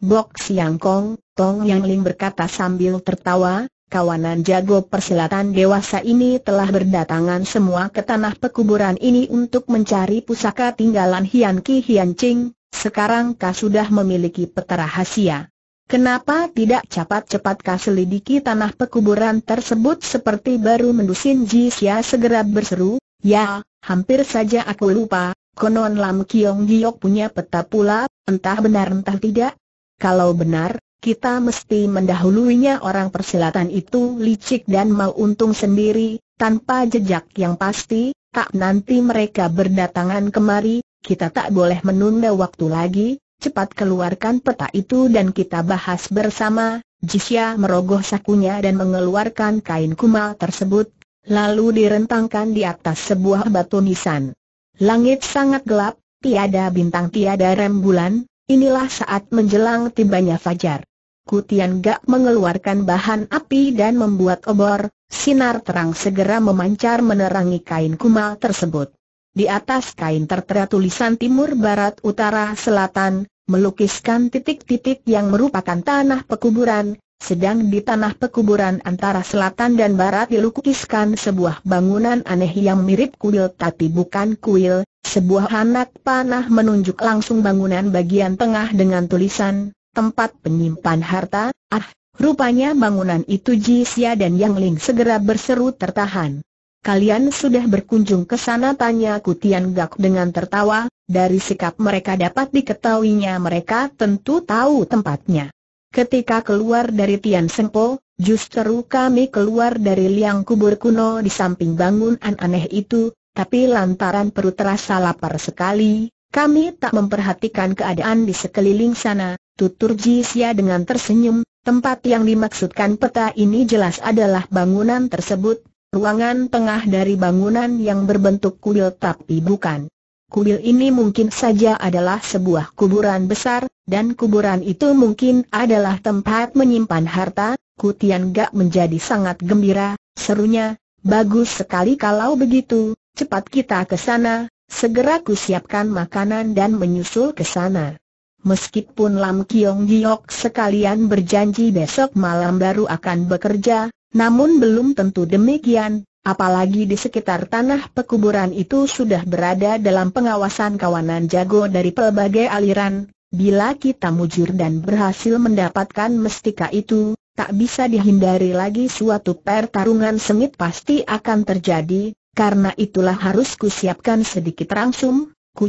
Bok Siang Kong, Tong Yang Ling berkata sambil tertawa, kawanan jago persilatan dewasa ini telah berdatangan semua ke tanah pekuburan ini untuk mencari pusaka tinggalan Hian Ki Hian Ching, sekarang kau sudah memiliki peta rahasia. Kenapa tidak cepat-cepat kau selidiki tanah pekuburan tersebut seperti baru mendusin Ji Xia segera berseru, ya, hampir saja aku lupa, konon Lam Kiong Giok punya peta pula, entah benar entah tidak. Kalau benar, kita mesti mendahuluinya orang persilatan itu licik dan mau untung sendiri, tanpa jejak yang pasti, tak nanti mereka berdatangan kemari, kita tak boleh menunda waktu lagi, cepat keluarkan peta itu dan kita bahas bersama. Jisya merogoh sakunya dan mengeluarkan kain kumal tersebut, lalu direntangkan di atas sebuah batu nisan. Langit sangat gelap, tiada bintang tiada rembulan, inilah saat menjelang tibanya fajar. Kutian Gak mengeluarkan bahan api dan membuat obor, sinar terang segera memancar menerangi kain kumal tersebut. Di atas kain tertera tulisan timur barat utara selatan, melukiskan titik-titik yang merupakan tanah pekuburan, sedang di tanah pekuburan antara selatan dan barat dilukiskan sebuah bangunan aneh yang mirip kuil tapi bukan kuil, sebuah anak panah menunjuk langsung bangunan bagian tengah dengan tulisan, tempat penyimpan harta, ah, rupanya bangunan itu Jisya dan Yang Ling segera berseru tertahan kalian sudah berkunjung ke sana tanya Kutian Gak dengan tertawa, dari sikap mereka dapat diketahuinya mereka tentu tahu tempatnya. Ketika keluar dari Tian Sengpo, justru kami keluar dari liang kubur kuno di samping bangunan aneh itu, tapi lantaran perut terasa lapar sekali, kami tak memperhatikan keadaan di sekeliling sana, tutur Jisya dengan tersenyum, tempat yang dimaksudkan peta ini jelas adalah bangunan tersebut, ruangan tengah dari bangunan yang berbentuk kuil tapi bukan. Kuil ini mungkin saja adalah sebuah kuburan besar, dan kuburan itu mungkin adalah tempat menyimpan harta, Kutian Gak menjadi sangat gembira, serunya, bagus sekali kalau begitu, cepat kita ke sana, segera kusiapkan makanan dan menyusul ke sana. Meskipun Lam Kiong Giok sekalian berjanji besok malam baru akan bekerja, namun belum tentu demikian, apalagi di sekitar tanah pekuburan itu sudah berada dalam pengawasan kawanan jago dari pelbagai aliran. Bila kita mujur dan berhasil mendapatkan mestika itu, tak bisa dihindari lagi suatu pertarungan sengit pasti akan terjadi, karena itulah harus kusiapkan sedikit rangsum, Ku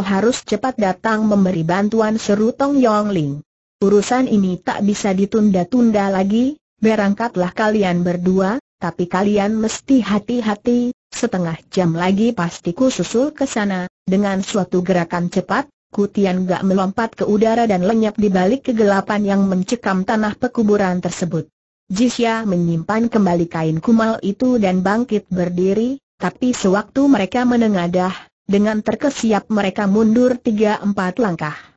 harus cepat datang memberi bantuan seru Tong Yong Ling. Urusan ini tak bisa ditunda-tunda lagi, berangkatlah kalian berdua, tapi kalian mesti hati-hati, setengah jam lagi pasti ku susul ke sana, dengan suatu gerakan cepat, Kutian gak melompat ke udara dan lenyap di balik kegelapan yang mencekam tanah pekuburan tersebut. Jisya menyimpan kembali kain kumal itu dan bangkit berdiri, tapi sewaktu mereka menengadah, dengan terkesiap mereka mundur tiga empat langkah.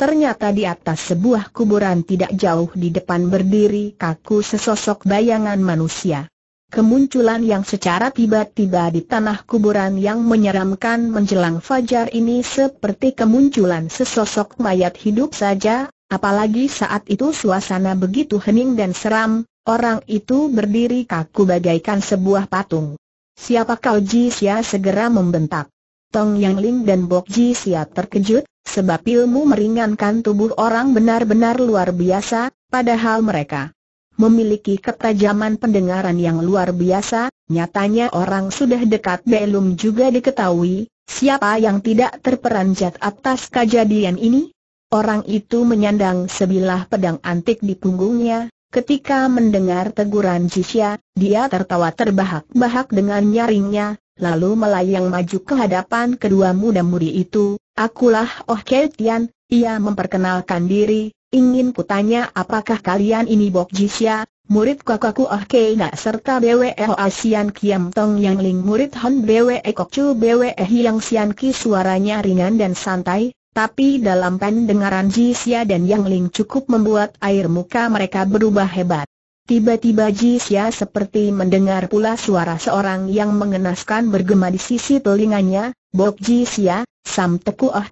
Ternyata di atas sebuah kuburan tidak jauh di depan berdiri kaku sesosok bayangan manusia. Kemunculan yang secara tiba-tiba di tanah kuburan yang menyeramkan menjelang fajar ini seperti kemunculan sesosok mayat hidup saja, apalagi saat itu suasana begitu hening dan seram, orang itu berdiri kaku bagaikan sebuah patung. Siapa kau Jisya segera membentak. Tong Yang Ling dan Bok Ji Sia terkejut, sebab ilmu meringankan tubuh orang benar-benar luar biasa, padahal mereka memiliki ketajaman pendengaran yang luar biasa, nyatanya orang sudah dekat belum juga diketahui, siapa yang tidak terperanjat atas kejadian ini? Orang itu menyandang sebilah pedang antik di punggungnya, ketika mendengar teguran Jisya, dia tertawa terbahak-bahak dengan nyaringnya, lalu melayang maju ke hadapan kedua muda mudi itu, akulah Oh Tian, ia memperkenalkan diri, ingin kutanya apakah kalian ini Bok Jisya, murid kakakku Oh Kena serta Bwe Asian Kiam Tong Yang Ling murid Hon Bwe Kok Chu Bwe Hiang Sian Ki suaranya ringan dan santai, tapi dalam pendengaran Jisia dan Yang Ling cukup membuat air muka mereka berubah hebat. Tiba-tiba Jisya seperti mendengar pula suara seorang yang mengenaskan bergema di sisi telinganya, Bok Jisya, Sam Teku Ah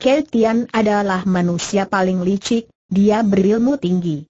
adalah manusia paling licik, dia berilmu tinggi.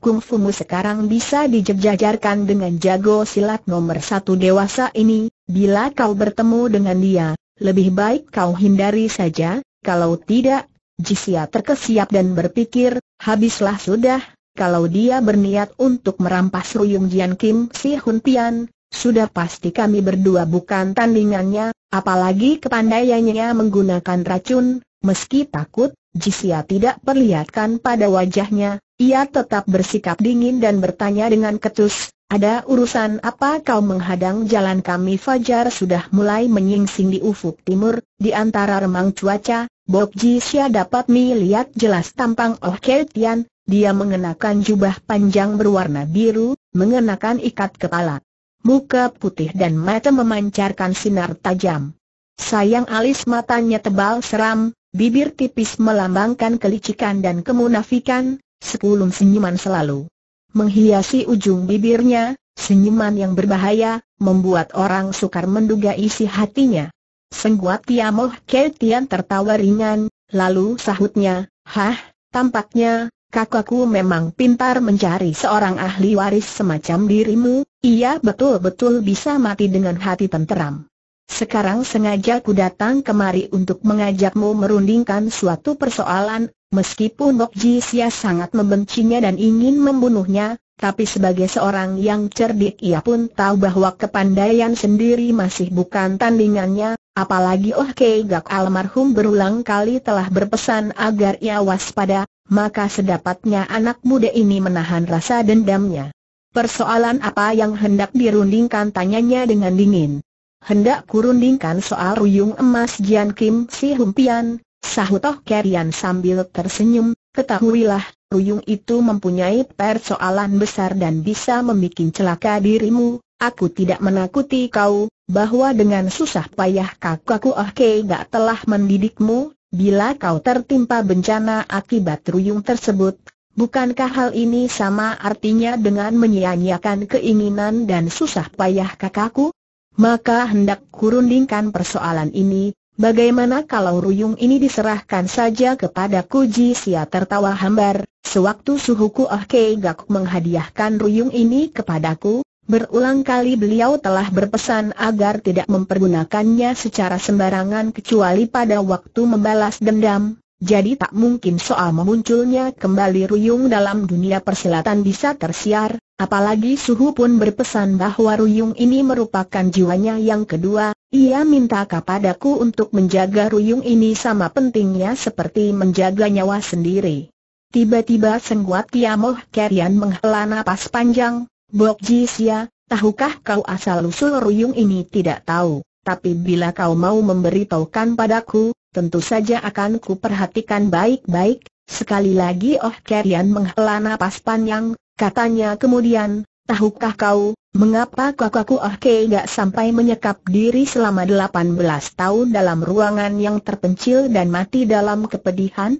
Kung mu sekarang bisa dijejajarkan dengan jago silat nomor satu dewasa ini, bila kau bertemu dengan dia, lebih baik kau hindari saja, kalau tidak, Jisya terkesiap dan berpikir, habislah sudah, kalau dia berniat untuk merampas Ruyung Jian Kim Si Hun Tian, sudah pasti kami berdua bukan tandingannya, apalagi kepandaiannya menggunakan racun, meski takut, Jisya tidak perlihatkan pada wajahnya, ia tetap bersikap dingin dan bertanya dengan ketus, ada urusan apa kau menghadang jalan kami Fajar sudah mulai menyingsing di ufuk timur, di antara remang cuaca, Bok Jisya dapat melihat jelas tampang Oh Tian, dia mengenakan jubah panjang berwarna biru, mengenakan ikat kepala. Muka putih dan mata memancarkan sinar tajam. Sayang alis matanya tebal seram, bibir tipis melambangkan kelicikan dan kemunafikan, sekulum senyuman selalu. Menghiasi ujung bibirnya, senyuman yang berbahaya, membuat orang sukar menduga isi hatinya. Sengguat Tiamoh Keltian tertawa ringan, lalu sahutnya, Hah, tampaknya, kakakku memang pintar mencari seorang ahli waris semacam dirimu, ia betul-betul bisa mati dengan hati tenteram. Sekarang sengaja ku datang kemari untuk mengajakmu merundingkan suatu persoalan, meskipun Bok Ji Sia ya sangat membencinya dan ingin membunuhnya, tapi sebagai seorang yang cerdik ia pun tahu bahwa kepandaian sendiri masih bukan tandingannya, apalagi Oh Kei Gak almarhum berulang kali telah berpesan agar ia waspada, maka sedapatnya anak muda ini menahan rasa dendamnya. Persoalan apa yang hendak dirundingkan tanyanya dengan dingin. Hendak kurundingkan soal ruyung emas Jian Kim Si Humpian, sahut Oh Kerian sambil tersenyum, ketahuilah Ruyung itu mempunyai persoalan besar dan bisa membuat celaka dirimu, aku tidak menakuti kau, bahwa dengan susah payah kakakku Oke Kei gak telah mendidikmu, bila kau tertimpa bencana akibat ruyung tersebut, Bukankah hal ini sama artinya dengan menyia-nyiakan keinginan dan susah payah kakakku? Maka hendak kurundingkan persoalan ini, bagaimana kalau ruyung ini diserahkan saja kepada Kuji Sia tertawa hambar, Sewaktu suhuku Oh Kei Gak menghadiahkan ruyung ini kepadaku, berulang kali beliau telah berpesan agar tidak mempergunakannya secara sembarangan kecuali pada waktu membalas dendam, jadi tak mungkin soal memunculnya kembali ruyung dalam dunia persilatan bisa tersiar, apalagi Suhu pun berpesan bahwa ruyung ini merupakan jiwanya yang kedua, ia minta kepadaku untuk menjaga ruyung ini sama pentingnya seperti menjaga nyawa sendiri. Tiba-tiba sengguat Tiamoh Kerian menghela napas panjang, Bok Jisya, tahukah kau asal-usul ruyung ini tidak tahu, tapi bila kau mau memberitahukan padaku, tentu saja akan ku perhatikan baik-baik, sekali lagi Oh Kerian menghela napas panjang, katanya kemudian, tahukah kau, mengapa kakakku Oh Kei gak sampai menyekap diri selama 18 tahun dalam ruangan yang terpencil dan mati dalam kepedihan?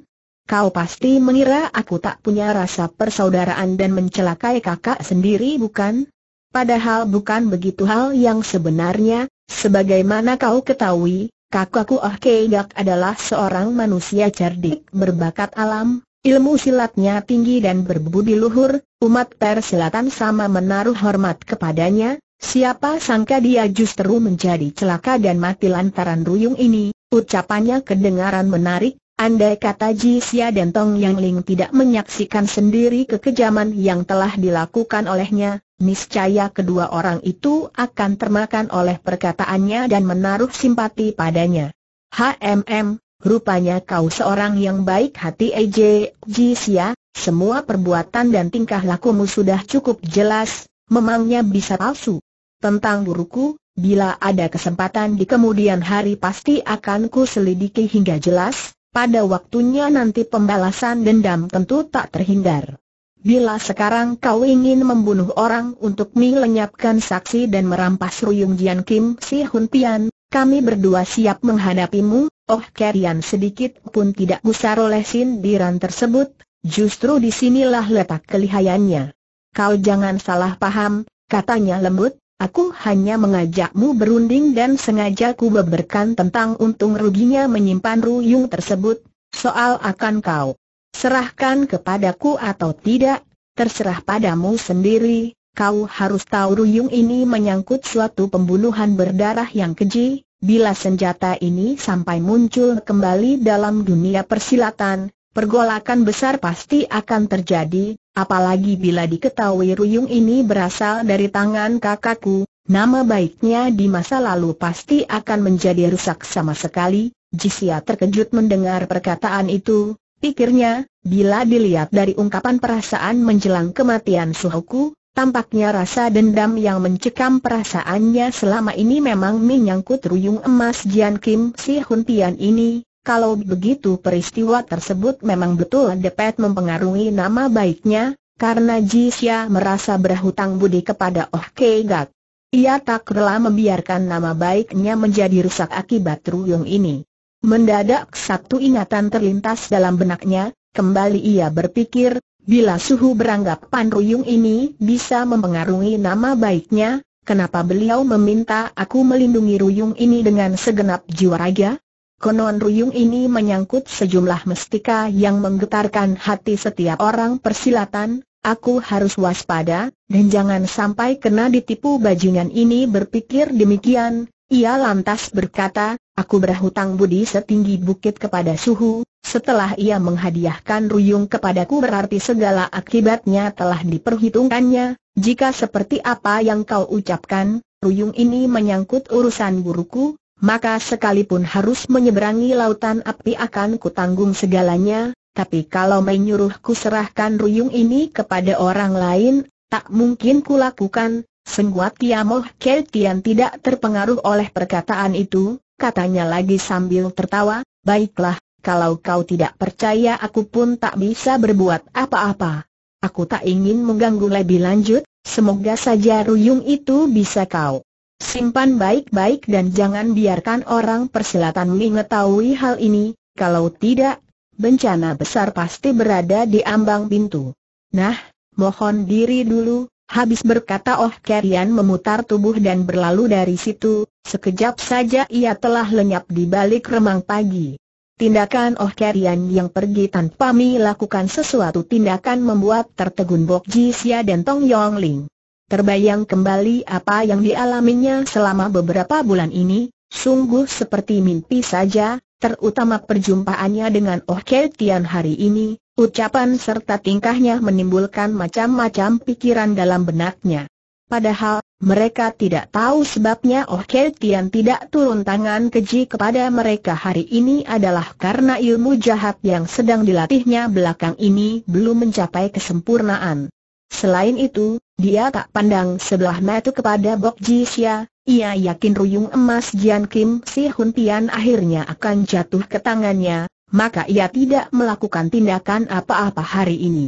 Kau pasti mengira aku tak punya rasa persaudaraan dan mencelakai kakak sendiri bukan? Padahal bukan begitu hal yang sebenarnya, sebagaimana kau ketahui, kakakku Ah Gak adalah seorang manusia cerdik berbakat alam, ilmu silatnya tinggi dan berbudi luhur, umat persilatan sama menaruh hormat kepadanya, siapa sangka dia justru menjadi celaka dan mati lantaran ruyung ini, ucapannya kedengaran menarik, Andai kata Xia dan Tong Yang Ling tidak menyaksikan sendiri kekejaman yang telah dilakukan olehnya, niscaya kedua orang itu akan termakan oleh perkataannya dan menaruh simpati padanya. HMM, rupanya kau seorang yang baik hati EJ, Xia, semua perbuatan dan tingkah lakumu sudah cukup jelas, memangnya bisa palsu. Tentang guruku, bila ada kesempatan di kemudian hari pasti akan ku selidiki hingga jelas, pada waktunya nanti pembalasan dendam tentu tak terhindar. Bila sekarang kau ingin membunuh orang untuk melenyapkan saksi dan merampas Ruyung Jian Kim Si Hun Pian, kami berdua siap menghadapimu, Oh Kerian sedikit pun tidak gusar oleh sindiran tersebut, justru disinilah letak kelihayannya. Kau jangan salah paham, katanya lembut, Aku hanya mengajakmu berunding dan sengaja ku beberkan tentang untung ruginya menyimpan ruyung tersebut, soal akan kau serahkan kepadaku atau tidak, terserah padamu sendiri, kau harus tahu ruyung ini menyangkut suatu pembunuhan berdarah yang keji, bila senjata ini sampai muncul kembali dalam dunia persilatan, pergolakan besar pasti akan terjadi, apalagi bila diketahui Ruyung ini berasal dari tangan kakakku, nama baiknya di masa lalu pasti akan menjadi rusak sama sekali. Jisya terkejut mendengar perkataan itu, pikirnya, bila dilihat dari ungkapan perasaan menjelang kematian suhuku, Tampaknya rasa dendam yang mencekam perasaannya selama ini memang menyangkut ruyung emas Jian Kim Si Hun pian ini, kalau begitu peristiwa tersebut memang betul dapat mempengaruhi nama baiknya, karena Jisya merasa berhutang budi kepada Oh Kei Gak. Ia tak rela membiarkan nama baiknya menjadi rusak akibat ruyung ini. Mendadak satu ingatan terlintas dalam benaknya, kembali ia berpikir, bila suhu beranggapan ruyung ini bisa mempengaruhi nama baiknya, kenapa beliau meminta aku melindungi ruyung ini dengan segenap jiwa raga? Konon ruyung ini menyangkut sejumlah mestika yang menggetarkan hati setiap orang persilatan, Aku harus waspada, dan jangan sampai kena ditipu bajingan ini berpikir demikian. Ia lantas berkata, aku berhutang budi setinggi bukit kepada suhu, setelah ia menghadiahkan ruyung kepadaku berarti segala akibatnya telah diperhitungkannya, jika seperti apa yang kau ucapkan, ruyung ini menyangkut urusan buruku maka sekalipun harus menyeberangi lautan api akan kutanggung segalanya, tapi kalau menyuruhku serahkan ruyung ini kepada orang lain, tak mungkin kulakukan. Sengguat Tiamoh Keltian tidak terpengaruh oleh perkataan itu, katanya lagi sambil tertawa, baiklah, kalau kau tidak percaya aku pun tak bisa berbuat apa-apa. Aku tak ingin mengganggu lebih lanjut, semoga saja ruyung itu bisa kau Simpan baik-baik dan jangan biarkan orang persilatan mengetahui hal ini, kalau tidak, bencana besar pasti berada di ambang pintu. Nah, mohon diri dulu, habis berkata Oh Kerian memutar tubuh dan berlalu dari situ, sekejap saja ia telah lenyap di balik remang pagi. Tindakan Oh Kerian yang pergi tanpa melakukan sesuatu tindakan membuat tertegun Bok Ji Xia dan Tong Yong Ling. Terbayang kembali apa yang dialaminya selama beberapa bulan ini, sungguh seperti mimpi saja, terutama perjumpaannya dengan Oh Tian hari ini, ucapan serta tingkahnya menimbulkan macam-macam pikiran dalam benaknya. Padahal, mereka tidak tahu sebabnya Oh Tian tidak turun tangan keji kepada mereka hari ini adalah karena ilmu jahat yang sedang dilatihnya belakang ini belum mencapai kesempurnaan. Selain itu, dia tak pandang sebelah mata kepada Bok Ji Xia, ia yakin ruyung emas Jian Kim Si Hun Tian akhirnya akan jatuh ke tangannya, maka ia tidak melakukan tindakan apa-apa hari ini.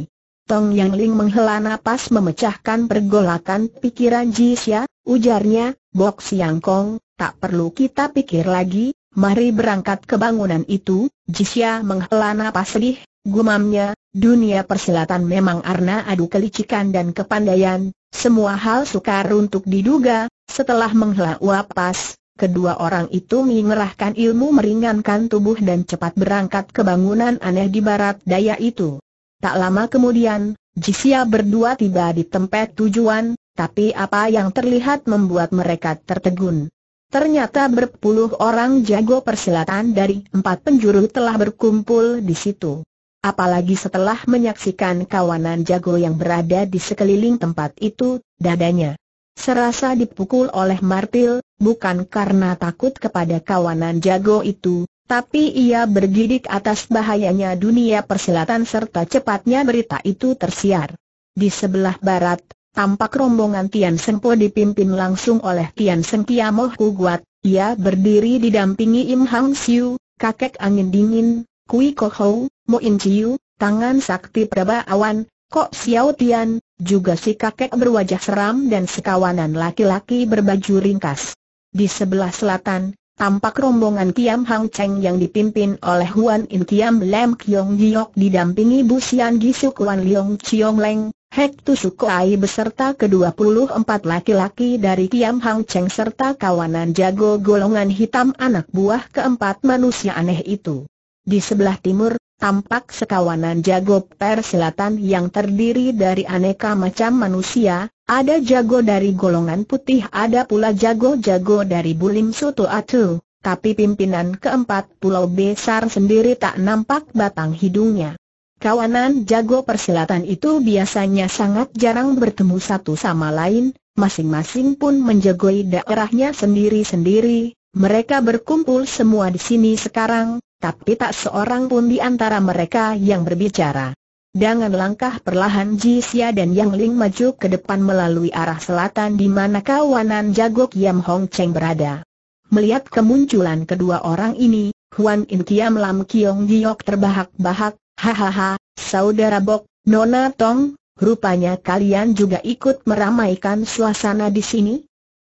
Tong Yang Ling menghela nafas memecahkan pergolakan pikiran Ji Xia, ujarnya, Bok Siang Kong, tak perlu kita pikir lagi, mari berangkat ke bangunan itu, Jisya menghela napas sedih, gumamnya, dunia persilatan memang arna adu kelicikan dan kepandaian, semua hal sukar untuk diduga, setelah menghela pas, Kedua orang itu mengerahkan ilmu meringankan tubuh dan cepat berangkat ke bangunan aneh di barat daya itu. Tak lama kemudian, Jisya berdua tiba di tempat tujuan, tapi apa yang terlihat membuat mereka tertegun. Ternyata berpuluh orang jago persilatan dari empat penjuru telah berkumpul di situ. Apalagi setelah menyaksikan kawanan jago yang berada di sekeliling tempat itu, dadanya serasa dipukul oleh martil, bukan karena takut kepada kawanan jago itu, tapi ia bergidik atas bahayanya dunia persilatan serta cepatnya berita itu tersiar. Di sebelah barat, Tampak rombongan Tian Sengpo dipimpin langsung oleh Tian Seng Kiamoh Kuguat, ia berdiri didampingi Im Hang Siu, kakek angin dingin, Kui Kohou, Mo In Chiu, tangan sakti Praba Awan, Kok Xiao Tian, juga si kakek berwajah seram dan sekawanan laki-laki berbaju ringkas. Di sebelah selatan, tampak rombongan Kiam Hang Cheng yang dipimpin oleh Huan In Kiam Lam Kiong Giok didampingi Bu Xian Gisu Kuan Leong Chiong Leng, Hek Tusukoai beserta ke-24 laki-laki dari Kiam Hang Cheng serta kawanan jago golongan hitam anak buah keempat manusia aneh itu. Di sebelah timur, tampak sekawanan jago selatan yang terdiri dari aneka macam manusia, ada jago dari golongan putih ada pula jago-jago dari Bulim Soto Atu, tapi pimpinan keempat Pulau Besar sendiri tak nampak batang hidungnya. Kawanan jago persilatan itu biasanya sangat jarang bertemu satu sama lain, masing-masing pun menjagoi daerahnya sendiri-sendiri, mereka berkumpul semua di sini sekarang, tapi tak seorang pun di antara mereka yang berbicara. Dengan langkah perlahan Xia dan Yang Ling maju ke depan melalui arah selatan di mana kawanan jago Kiam Hong Cheng berada. Melihat kemunculan kedua orang ini, Huan In Kiam Lam Kiong Giok terbahak-bahak, Hahaha, saudara Bok, Nona Tong, rupanya kalian juga ikut meramaikan suasana di sini?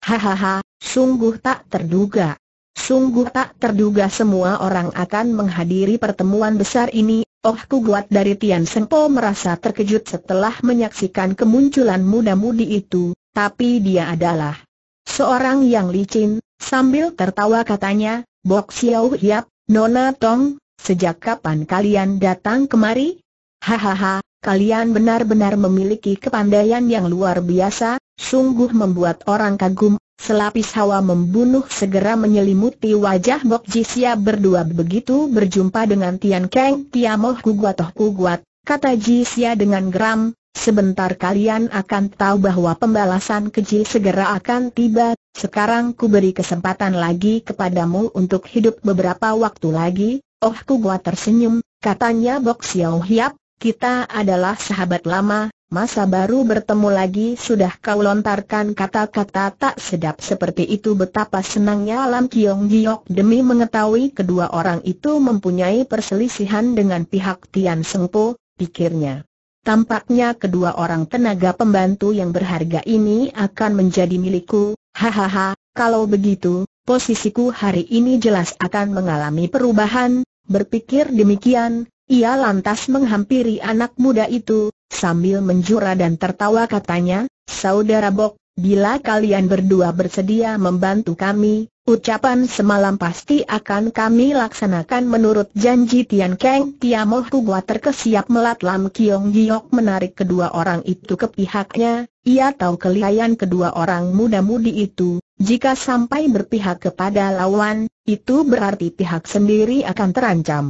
Hahaha, sungguh tak terduga. Sungguh tak terduga semua orang akan menghadiri pertemuan besar ini. Oh kuat dari Tian Po merasa terkejut setelah menyaksikan kemunculan muda-mudi itu, tapi dia adalah seorang yang licin, sambil tertawa katanya, Bok Xiao Hiap, Nona Tong, Sejak kapan kalian datang kemari? Hahaha, kalian benar-benar memiliki kepandaian yang luar biasa, sungguh membuat orang kagum, selapis hawa membunuh segera menyelimuti wajah Bok Jisia berdua begitu berjumpa dengan Tian Keng Tiamoh Kuguatoh Kuguat, kata Jisia dengan geram, sebentar kalian akan tahu bahwa pembalasan keji segera akan tiba, sekarang ku beri kesempatan lagi kepadamu untuk hidup beberapa waktu lagi, Oh buat tersenyum, katanya Bok Xiao Hiap, kita adalah sahabat lama, masa baru bertemu lagi sudah kau lontarkan kata-kata tak sedap seperti itu betapa senangnya Lam Kiong Giok demi mengetahui kedua orang itu mempunyai perselisihan dengan pihak Tian Po, pikirnya. Tampaknya kedua orang tenaga pembantu yang berharga ini akan menjadi milikku, hahaha, kalau begitu, posisiku hari ini jelas akan mengalami perubahan, berpikir demikian, ia lantas menghampiri anak muda itu, sambil menjura dan tertawa katanya, Saudara Bok, bila kalian berdua bersedia membantu kami, Ucapan semalam pasti akan kami laksanakan menurut janji Tian Keng Tiamoh Kugua terkesiap melat Lam Kiong Giok menarik kedua orang itu ke pihaknya, ia tahu kelihayan kedua orang muda-mudi itu, jika sampai berpihak kepada lawan, itu berarti pihak sendiri akan terancam.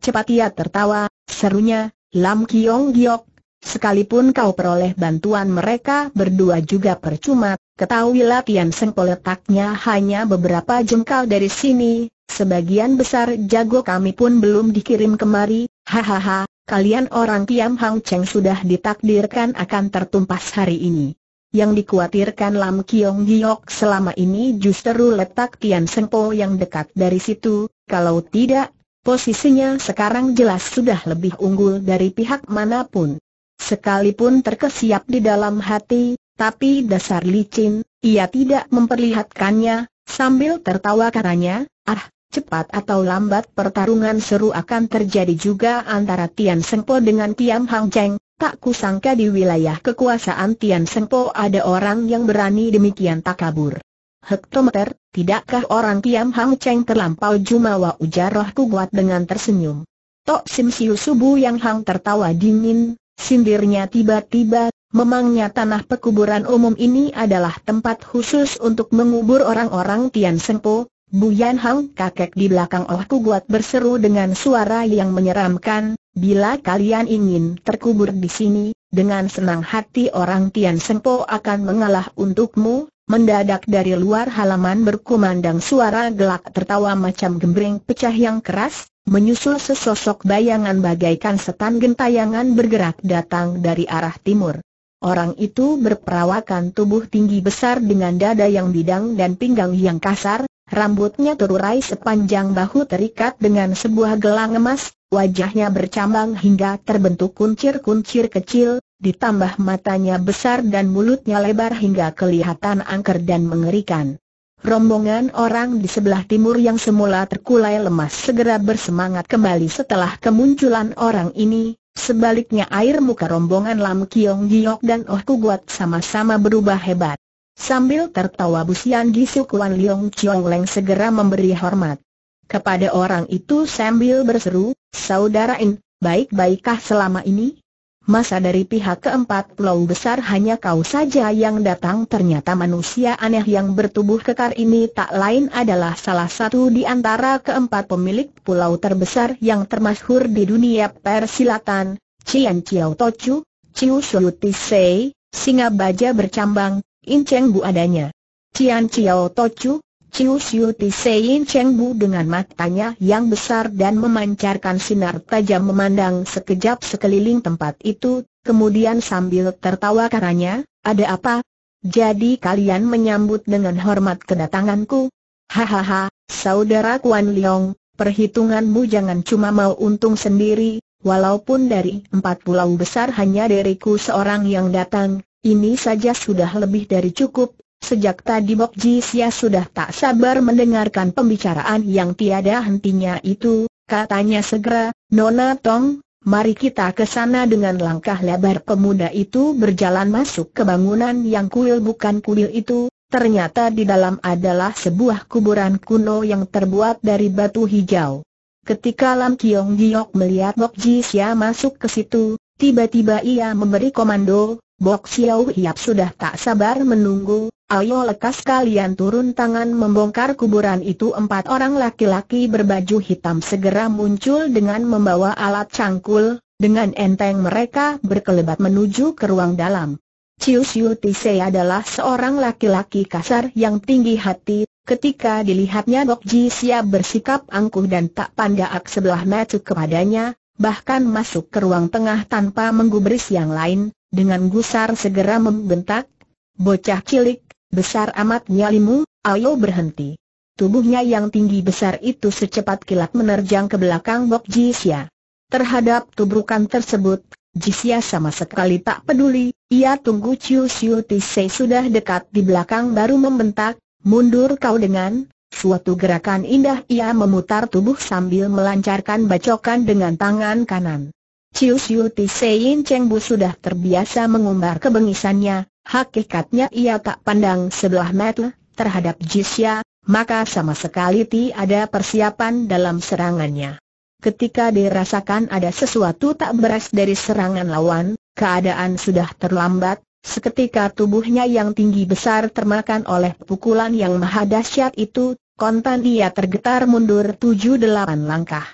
Cepat ia tertawa, serunya, Lam Kiong Giok, Sekalipun kau peroleh bantuan mereka berdua juga percuma, ketahuilah Tian Sengpo letaknya hanya beberapa jengkal dari sini, sebagian besar jago kami pun belum dikirim kemari, hahaha, kalian orang Tiam Hang Cheng sudah ditakdirkan akan tertumpas hari ini. Yang dikhawatirkan Lam Kiong Giok selama ini justru letak Tian Sengpo yang dekat dari situ, kalau tidak, posisinya sekarang jelas sudah lebih unggul dari pihak manapun. Sekalipun terkesiap di dalam hati, tapi dasar licin, ia tidak memperlihatkannya, sambil tertawa katanya, ah, cepat atau lambat pertarungan seru akan terjadi juga antara Tian Sengpo dengan Tian Hang Cheng, tak kusangka di wilayah kekuasaan Tian Sengpo ada orang yang berani demikian tak kabur. Hektometer, tidakkah orang Tian Hang Cheng terlampau jumawa ujar roh kuat dengan tersenyum. Tok Sim Siu Subu Yang Hang tertawa dingin, Sindirnya tiba-tiba, memangnya tanah pekuburan umum ini adalah tempat khusus untuk mengubur orang-orang Tian Sengpo, Bu Yan Hang kakek di belakang Oh Kuguat berseru dengan suara yang menyeramkan, bila kalian ingin terkubur di sini, dengan senang hati orang Tian Sengpo akan mengalah untukmu, mendadak dari luar halaman berkumandang suara gelak tertawa macam gembreng pecah yang keras, Menyusul sesosok bayangan bagaikan setan gentayangan bergerak datang dari arah timur. Orang itu berperawakan tubuh tinggi besar dengan dada yang bidang dan pinggang yang kasar, rambutnya terurai sepanjang bahu terikat dengan sebuah gelang emas, wajahnya bercambang hingga terbentuk kuncir-kuncir kecil, ditambah matanya besar dan mulutnya lebar hingga kelihatan angker dan mengerikan. Rombongan orang di sebelah timur yang semula terkulai lemas segera bersemangat kembali setelah kemunculan orang ini, sebaliknya air muka rombongan Lam Kiong Giok dan Oh Kuguat sama-sama berubah hebat. Sambil tertawa Busian Gisu Kuan Liong Chiong Leng segera memberi hormat kepada orang itu sambil berseru, Saudara In, baik-baikkah selama ini? Masa dari pihak keempat pulau besar hanya kau saja yang datang ternyata manusia aneh yang bertubuh kekar ini tak lain adalah salah satu di antara keempat pemilik pulau terbesar yang termasyhur di dunia persilatan, Cian Chiao Tochu, Chiu Shui Tisei, Singa Baja Bercambang, Inceng Bu adanya. Cian Chiao Tochu, Chiu Siu Tisein Cheng Bu dengan matanya yang besar dan memancarkan sinar tajam memandang sekejap sekeliling tempat itu, kemudian sambil tertawa karanya, ada apa? Jadi kalian menyambut dengan hormat kedatanganku? Hahaha, saudara Kuan Leong, perhitunganmu jangan cuma mau untung sendiri, walaupun dari empat pulau besar hanya diriku seorang yang datang, ini saja sudah lebih dari cukup, Sejak tadi Bok Sia sudah tak sabar mendengarkan pembicaraan yang tiada hentinya itu, katanya segera, Nona Tong, mari kita ke sana dengan langkah lebar pemuda itu berjalan masuk ke bangunan yang kuil bukan kuil itu, ternyata di dalam adalah sebuah kuburan kuno yang terbuat dari batu hijau. Ketika Lam Kiong Giok melihat Bok Sia masuk ke situ, Tiba-tiba ia memberi komando, Bok Xiao Hiap sudah tak sabar menunggu, ayo lekas kalian turun tangan membongkar kuburan itu Empat orang laki-laki berbaju hitam segera muncul dengan membawa alat cangkul, dengan enteng mereka berkelebat menuju ke ruang dalam. Chiu Xiu Tise adalah seorang laki-laki kasar yang tinggi hati, ketika dilihatnya Bok Ji siap bersikap angkuh dan tak pandai sebelah mata kepadanya, bahkan masuk ke ruang tengah tanpa menggubris yang lain, dengan gusar segera membentak, bocah cilik, besar amat nyalimu, ayo berhenti. Tubuhnya yang tinggi besar itu secepat kilat menerjang ke belakang Bok Jisya. Terhadap tubrukan tersebut, Jisia sama sekali tak peduli, ia tunggu Chiu Siu Tisei sudah dekat di belakang baru membentak, mundur kau dengan, Suatu gerakan indah ia memutar tubuh sambil melancarkan bacokan dengan tangan kanan. Chiu Siu Sein Cheng Bu sudah terbiasa mengumbar kebengisannya, hakikatnya ia tak pandang sebelah mata terhadap Jisya, maka sama sekali ti ada persiapan dalam serangannya. Ketika dirasakan ada sesuatu tak beres dari serangan lawan, keadaan sudah terlambat, Seketika tubuhnya yang tinggi besar termakan oleh pukulan yang maha dahsyat itu, Kontan ia tergetar mundur tujuh delapan langkah.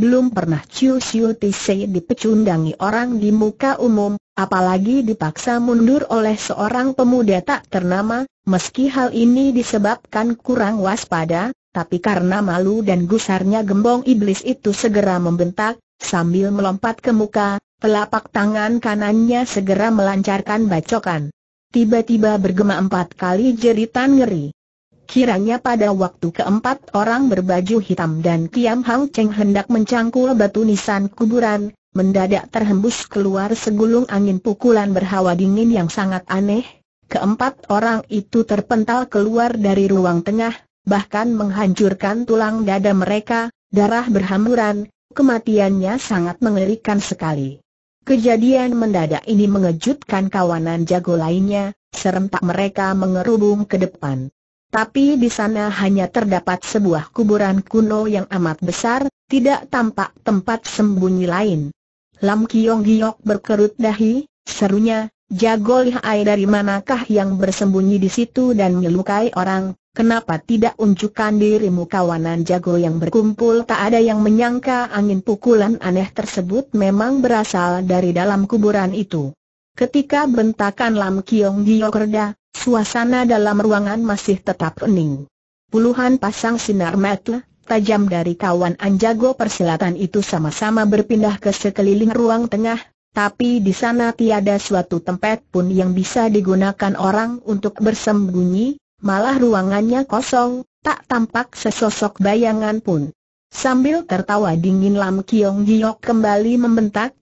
Belum pernah Chiu Chiu dipecundangi orang di muka umum, apalagi dipaksa mundur oleh seorang pemuda tak ternama, meski hal ini disebabkan kurang waspada, tapi karena malu dan gusarnya gembong iblis itu segera membentak, sambil melompat ke muka, telapak tangan kanannya segera melancarkan bacokan. Tiba-tiba bergema empat kali jeritan ngeri. Kiranya pada waktu keempat orang berbaju hitam dan Kiam Hang Cheng hendak mencangkul batu nisan kuburan, mendadak terhembus keluar segulung angin pukulan berhawa dingin yang sangat aneh. Keempat orang itu terpental keluar dari ruang tengah, bahkan menghancurkan tulang dada mereka, darah berhamburan, kematiannya sangat mengerikan sekali. Kejadian mendadak ini mengejutkan kawanan jago lainnya, serentak mereka mengerubung ke depan tapi di sana hanya terdapat sebuah kuburan kuno yang amat besar, tidak tampak tempat sembunyi lain. Lam Kiong Giok berkerut dahi, serunya, Jago lihai dari manakah yang bersembunyi di situ dan melukai orang, kenapa tidak unjukkan dirimu kawanan jago yang berkumpul tak ada yang menyangka angin pukulan aneh tersebut memang berasal dari dalam kuburan itu. Ketika bentakan Lam Kiong Giok reda, Suasana dalam ruangan masih tetap hening. Puluhan pasang sinar mata, tajam dari kawan Anjago persilatan itu sama-sama berpindah ke sekeliling ruang tengah, tapi di sana tiada suatu tempat pun yang bisa digunakan orang untuk bersembunyi, malah ruangannya kosong, tak tampak sesosok bayangan pun. Sambil tertawa dingin Lam Kiong Giok kembali membentak,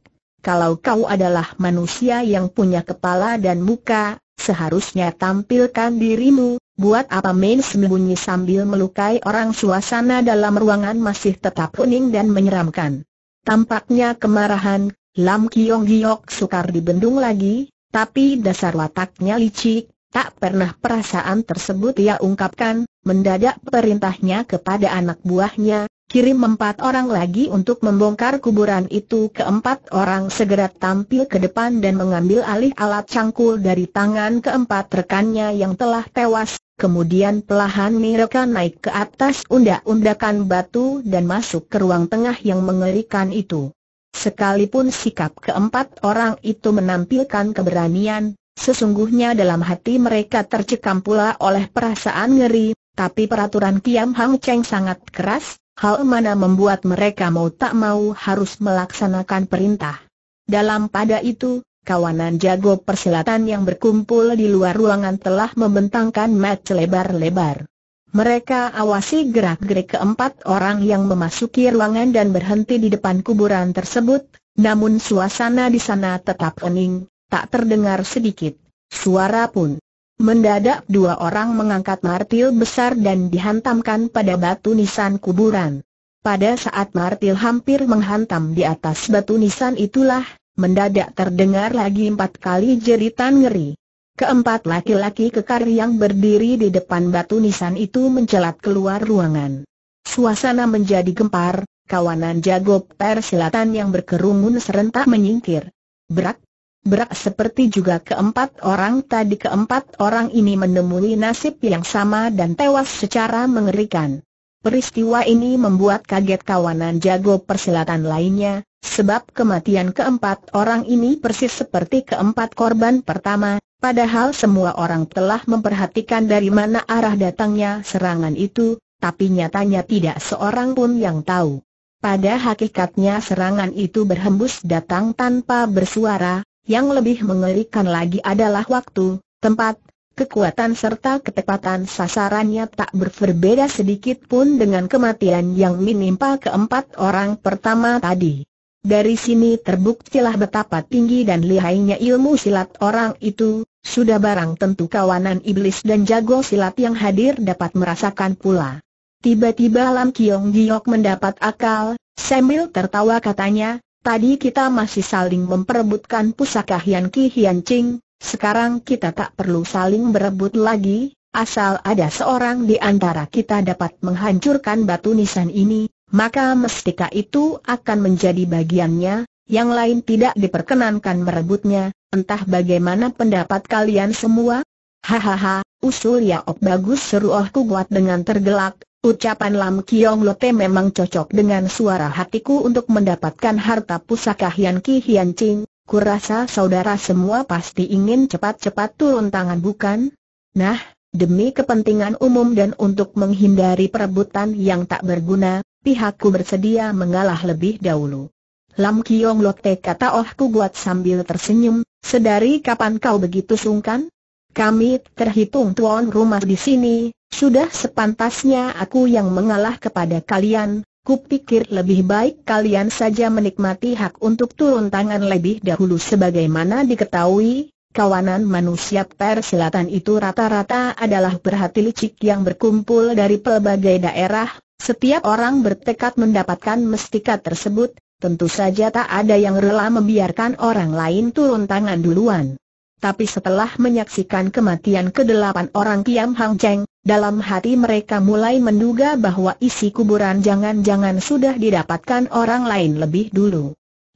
kalau kau adalah manusia yang punya kepala dan muka, Seharusnya tampilkan dirimu, buat apa main sembunyi sambil melukai orang suasana dalam ruangan masih tetap kuning dan menyeramkan. Tampaknya kemarahan, Lam Kiong Giok sukar dibendung lagi, tapi dasar wataknya licik, tak pernah perasaan tersebut ia ungkapkan, mendadak perintahnya kepada anak buahnya, kirim empat orang lagi untuk membongkar kuburan itu keempat orang segera tampil ke depan dan mengambil alih alat cangkul dari tangan keempat rekannya yang telah tewas, kemudian pelahan mereka naik ke atas undak-undakan batu dan masuk ke ruang tengah yang mengerikan itu. Sekalipun sikap keempat orang itu menampilkan keberanian, sesungguhnya dalam hati mereka tercekam pula oleh perasaan ngeri, tapi peraturan Kiam Hang Cheng sangat keras, Hal mana membuat mereka mau tak mau harus melaksanakan perintah. Dalam pada itu, kawanan jago persilatan yang berkumpul di luar ruangan telah membentangkan mat lebar-lebar. Mereka awasi gerak-gerik keempat orang yang memasuki ruangan dan berhenti di depan kuburan tersebut, namun suasana di sana tetap hening, tak terdengar sedikit suara pun. Mendadak dua orang mengangkat martil besar dan dihantamkan pada batu nisan kuburan. Pada saat martil hampir menghantam di atas batu nisan itulah, mendadak terdengar lagi empat kali jeritan ngeri. Keempat laki-laki kekar yang berdiri di depan batu nisan itu mencelat keluar ruangan. Suasana menjadi gempar, kawanan jago persilatan yang berkerumun serentak menyingkir. Berak, Berak seperti juga keempat orang tadi keempat orang ini menemui nasib yang sama dan tewas secara mengerikan. Peristiwa ini membuat kaget kawanan jago persilatan lainnya, sebab kematian keempat orang ini persis seperti keempat korban pertama, padahal semua orang telah memperhatikan dari mana arah datangnya serangan itu, tapi nyatanya tidak seorang pun yang tahu. Pada hakikatnya serangan itu berhembus datang tanpa bersuara, yang lebih mengerikan lagi adalah waktu, tempat, kekuatan serta ketepatan sasarannya tak berbeda sedikit pun dengan kematian yang menimpa keempat orang pertama tadi. Dari sini terbuktilah betapa tinggi dan lihainya ilmu silat orang itu, sudah barang tentu kawanan iblis dan jago silat yang hadir dapat merasakan pula. Tiba-tiba Lam Kiong Giok mendapat akal, sambil tertawa katanya, Tadi kita masih saling memperebutkan pusaka Hian Ki Hian Ching, sekarang kita tak perlu saling berebut lagi, asal ada seorang di antara kita dapat menghancurkan batu nisan ini, maka mestika itu akan menjadi bagiannya, yang lain tidak diperkenankan merebutnya, entah bagaimana pendapat kalian semua? Hahaha, Usul ya op bagus seru Oh buat dengan tergelak, ucapan Lam Kiong Lote memang cocok dengan suara hatiku untuk mendapatkan harta pusaka Hian Ki Hian Ching, kurasa saudara semua pasti ingin cepat-cepat turun tangan bukan? Nah, Demi kepentingan umum dan untuk menghindari perebutan yang tak berguna, pihakku bersedia mengalah lebih dahulu. Lam Kiong Lote kata Oh ku buat sambil tersenyum, sedari kapan kau begitu sungkan? Kami terhitung tuan rumah di sini, sudah sepantasnya aku yang mengalah kepada kalian, kupikir lebih baik kalian saja menikmati hak untuk turun tangan lebih dahulu sebagaimana diketahui, Kawanan manusia perselatan itu rata-rata adalah berhati licik yang berkumpul dari pelbagai daerah, setiap orang bertekad mendapatkan mestika tersebut, tentu saja tak ada yang rela membiarkan orang lain turun tangan duluan. Tapi setelah menyaksikan kematian kedelapan orang Kiam Hang Cheng, dalam hati mereka mulai menduga bahwa isi kuburan jangan-jangan sudah didapatkan orang lain lebih dulu.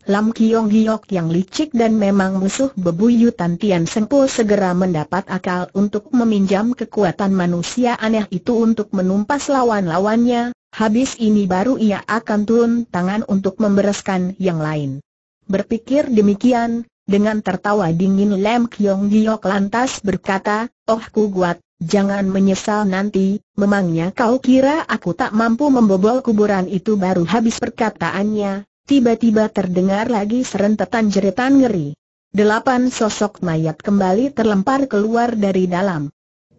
Lam Kiong Giok yang licik dan memang musuh bebuyutan Tian Sengpo segera mendapat akal untuk meminjam kekuatan manusia aneh itu untuk menumpas lawan-lawannya, habis ini baru ia akan turun tangan untuk membereskan yang lain. Berpikir demikian, dengan tertawa dingin Lem Kiong Giok lantas berkata, Oh ku kuat, jangan menyesal nanti, memangnya kau kira aku tak mampu membobol kuburan itu baru habis perkataannya, tiba-tiba terdengar lagi serentetan jeritan ngeri. Delapan sosok mayat kembali terlempar keluar dari dalam.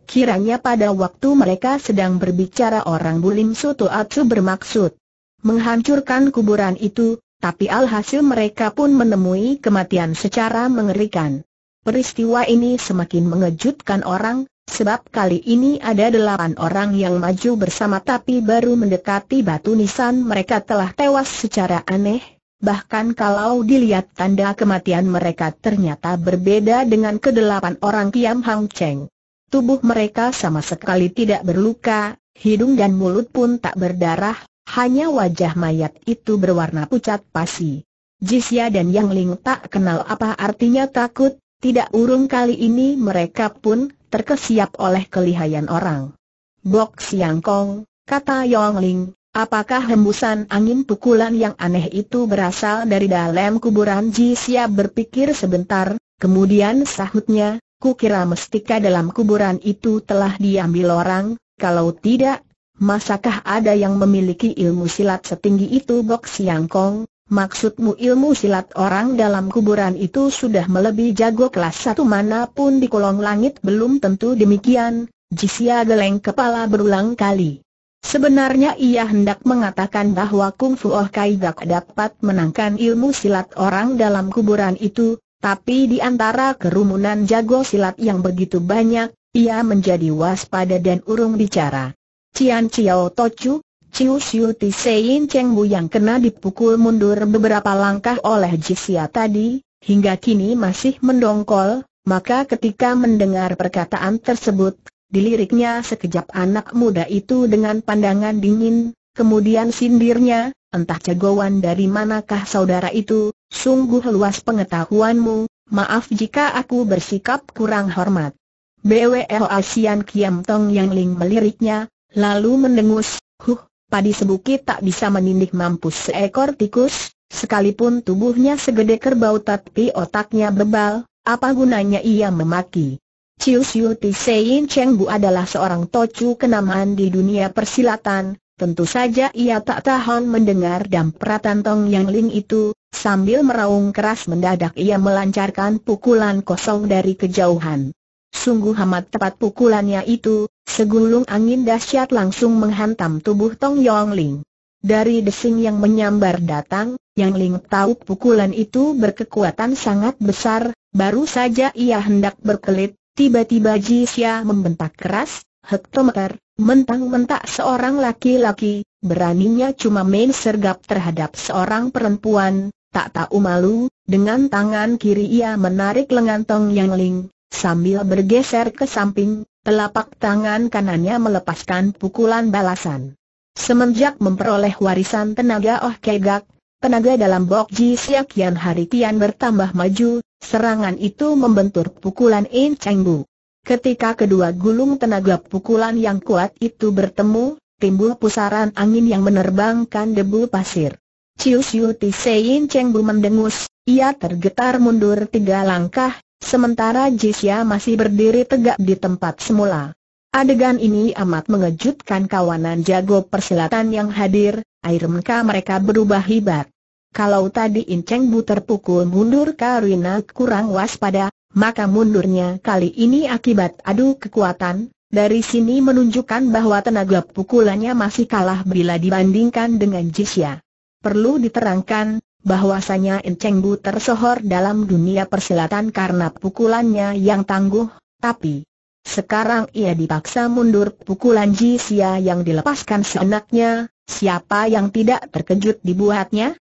Kiranya pada waktu mereka sedang berbicara orang Bulim Soto Atsu bermaksud menghancurkan kuburan itu, tapi alhasil mereka pun menemui kematian secara mengerikan. Peristiwa ini semakin mengejutkan orang, sebab kali ini ada delapan orang yang maju bersama tapi baru mendekati batu nisan mereka telah tewas secara aneh, bahkan kalau dilihat tanda kematian mereka ternyata berbeda dengan kedelapan orang Kiam Hang Cheng. Tubuh mereka sama sekali tidak berluka, hidung dan mulut pun tak berdarah, hanya wajah mayat itu berwarna pucat pasi. Jisya dan Yang Ling tak kenal apa artinya takut, tidak urung kali ini mereka pun terkesiap oleh kelihayan orang. Bok Siang Kong, kata Yang Ling, apakah hembusan angin pukulan yang aneh itu berasal dari dalam kuburan Jisya? berpikir sebentar, kemudian sahutnya, kukira mestika dalam kuburan itu telah diambil orang, kalau tidak Masakah ada yang memiliki ilmu silat setinggi itu Bok Siang Kong? Maksudmu ilmu silat orang dalam kuburan itu sudah melebihi jago kelas satu manapun di kolong langit belum tentu demikian, Jisia geleng kepala berulang kali. Sebenarnya ia hendak mengatakan bahwa Kung Fu Oh Kai Gak dapat menangkan ilmu silat orang dalam kuburan itu, tapi di antara kerumunan jago silat yang begitu banyak, ia menjadi waspada dan urung bicara. Cian Chiao Tochu, Chiu Xiu Ti Sein Cheng Bu yang kena dipukul mundur beberapa langkah oleh Jisia tadi, hingga kini masih mendongkol, maka ketika mendengar perkataan tersebut, diliriknya sekejap anak muda itu dengan pandangan dingin, kemudian sindirnya, entah jagoan dari manakah saudara itu, sungguh luas pengetahuanmu, maaf jika aku bersikap kurang hormat. BWL Asian Kiam Tong Yang Ling meliriknya, Lalu mendengus, huh, padi sebuki tak bisa menindih mampus seekor tikus, sekalipun tubuhnya segede kerbau tapi otaknya bebal, apa gunanya ia memaki? Chiu Siu Tsein Cheng Bu adalah seorang tocu kenamaan di dunia persilatan, tentu saja ia tak tahan mendengar dampratan Tong Yang Ling itu, sambil meraung keras mendadak ia melancarkan pukulan kosong dari kejauhan. Sungguh amat tepat pukulannya itu, segulung angin dahsyat langsung menghantam tubuh Tong Yong Ling. Dari desing yang menyambar datang, Yang Ling tahu pukulan itu berkekuatan sangat besar, baru saja ia hendak berkelit, tiba-tiba Ji Jisya membentak keras, hektometer, mentang-mentak seorang laki-laki, beraninya cuma main sergap terhadap seorang perempuan, tak tahu malu, dengan tangan kiri ia menarik lengan Tong Yang Ling, Sambil bergeser ke samping, telapak tangan kanannya melepaskan pukulan balasan. Semenjak memperoleh warisan tenaga Oh Kegak, tenaga dalam Bok Ji Siak Yan Hari Tian bertambah maju, serangan itu membentur pukulan In Cheng Bu. Ketika kedua gulung tenaga pukulan yang kuat itu bertemu, timbul pusaran angin yang menerbangkan debu pasir. Cius Yuti In Cheng Bu mendengus, ia tergetar mundur tiga langkah, Sementara Jisya masih berdiri tegak di tempat semula. Adegan ini amat mengejutkan kawanan jago persilatan yang hadir, air muka mereka berubah hebat. Kalau tadi Inceng Bu terpukul mundur Karina kurang waspada, maka mundurnya kali ini akibat adu kekuatan, dari sini menunjukkan bahwa tenaga pukulannya masih kalah bila dibandingkan dengan Jisya. Perlu diterangkan, bahwasanya Enceng Bu tersohor dalam dunia persilatan karena pukulannya yang tangguh, tapi sekarang ia dipaksa mundur pukulan Xia yang dilepaskan seenaknya, siapa yang tidak terkejut dibuatnya?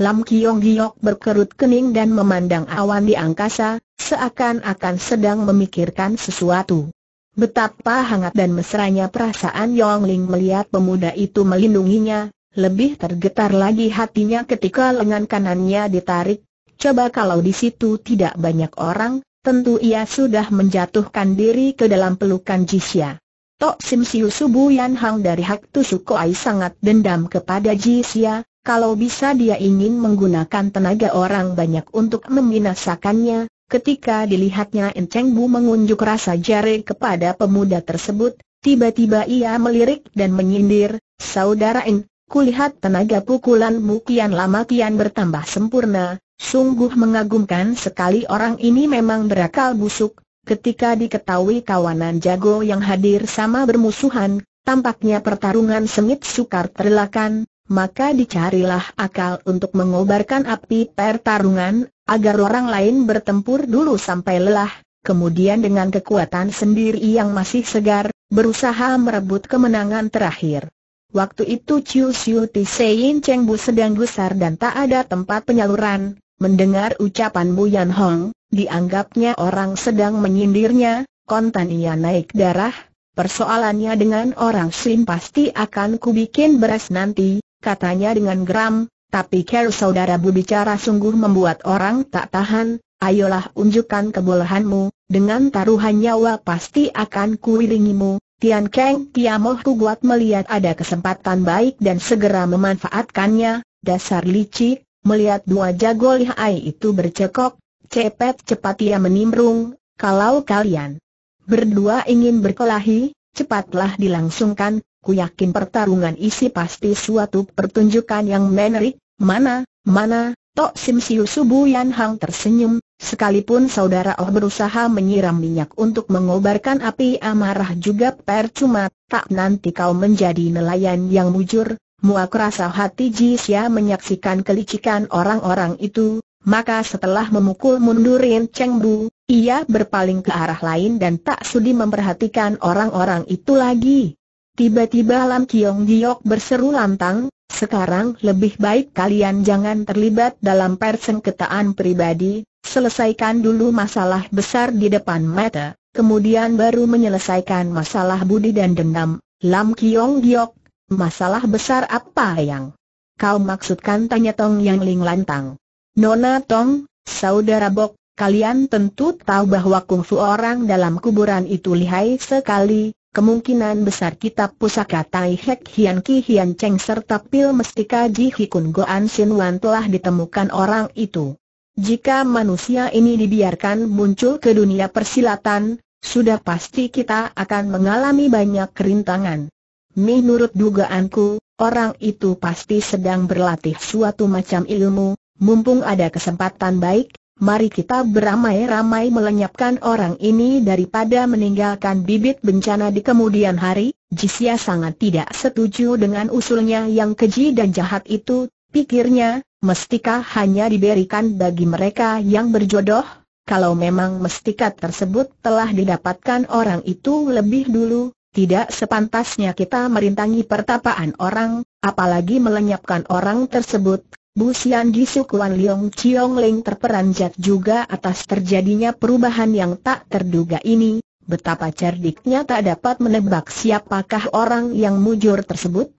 Lam Kiong Giok berkerut kening dan memandang awan di angkasa, seakan-akan sedang memikirkan sesuatu. Betapa hangat dan mesranya perasaan Yong Ling melihat pemuda itu melindunginya, lebih tergetar lagi hatinya ketika lengan kanannya ditarik. Coba kalau di situ tidak banyak orang, tentu ia sudah menjatuhkan diri ke dalam pelukan Jisya. Tok Sim Siu Subu Yan Hang dari Hak Tu sangat dendam kepada Jisya, kalau bisa dia ingin menggunakan tenaga orang banyak untuk membinasakannya, Ketika dilihatnya Cheng Bu mengunjuk rasa jari kepada pemuda tersebut, tiba-tiba ia melirik dan menyindir, Saudara In, Kulihat tenaga pukulan kian lama kian bertambah sempurna, sungguh mengagumkan sekali orang ini memang berakal busuk. Ketika diketahui kawanan jago yang hadir sama bermusuhan, tampaknya pertarungan sengit sukar terlakan, maka dicarilah akal untuk mengobarkan api pertarungan, agar orang lain bertempur dulu sampai lelah, kemudian dengan kekuatan sendiri yang masih segar, berusaha merebut kemenangan terakhir. Waktu itu Chiu Siu Ti Sein Cheng Bu sedang gusar dan tak ada tempat penyaluran. Mendengar ucapan Bu Yan Hong, dianggapnya orang sedang menyindirnya, kontan ia naik darah. Persoalannya dengan orang Slim pasti akan kubikin beres nanti, katanya dengan geram, tapi kalau saudara Bu bicara sungguh membuat orang tak tahan, ayolah unjukkan kebolehanmu, dengan taruhan nyawa pasti akan kuiringimu, Tian Kang Tiamoh buat melihat ada kesempatan baik dan segera memanfaatkannya, dasar licik, melihat dua jago lihai itu bercekok, cepet cepat ia menimbrung, kalau kalian berdua ingin berkelahi, cepatlah dilangsungkan, ku yakin pertarungan isi pasti suatu pertunjukan yang menarik, mana, mana, Tok Sim Siu Subu Hang tersenyum, Sekalipun saudara Oh berusaha menyiram minyak untuk mengobarkan api amarah juga percuma, tak nanti kau menjadi nelayan yang mujur, muak rasa hati Jisya menyaksikan kelicikan orang-orang itu, maka setelah memukul mundurin Cheng Bu, ia berpaling ke arah lain dan tak sudi memperhatikan orang-orang itu lagi. Tiba-tiba Lam Kiong Giok berseru lantang, sekarang lebih baik kalian jangan terlibat dalam persengketaan pribadi, Selesaikan dulu masalah besar di depan mata, kemudian baru menyelesaikan masalah budi dan dendam. Lam Kiong Giok, masalah besar apa yang kau maksudkan? Tanya Tong Yang Ling lantang. Nona Tong, saudara Bok, kalian tentu tahu bahwa kungfu orang dalam kuburan itu lihai sekali, kemungkinan besar kitab pusaka Tai Hek Hian Ki Hian Cheng serta pil mestika Ji Hikun Goan Sin Wan telah ditemukan orang itu. Jika manusia ini dibiarkan muncul ke dunia persilatan, sudah pasti kita akan mengalami banyak kerintangan. Menurut dugaanku, orang itu pasti sedang berlatih suatu macam ilmu, mumpung ada kesempatan baik, mari kita beramai-ramai melenyapkan orang ini daripada meninggalkan bibit bencana di kemudian hari. Jisya sangat tidak setuju dengan usulnya yang keji dan jahat itu, pikirnya, mestika hanya diberikan bagi mereka yang berjodoh? Kalau memang mestika tersebut telah didapatkan orang itu lebih dulu, tidak sepantasnya kita merintangi pertapaan orang, apalagi melenyapkan orang tersebut. Busian di sukuan Liong Chiong Ling terperanjat juga atas terjadinya perubahan yang tak terduga ini, betapa cerdiknya tak dapat menebak siapakah orang yang mujur tersebut,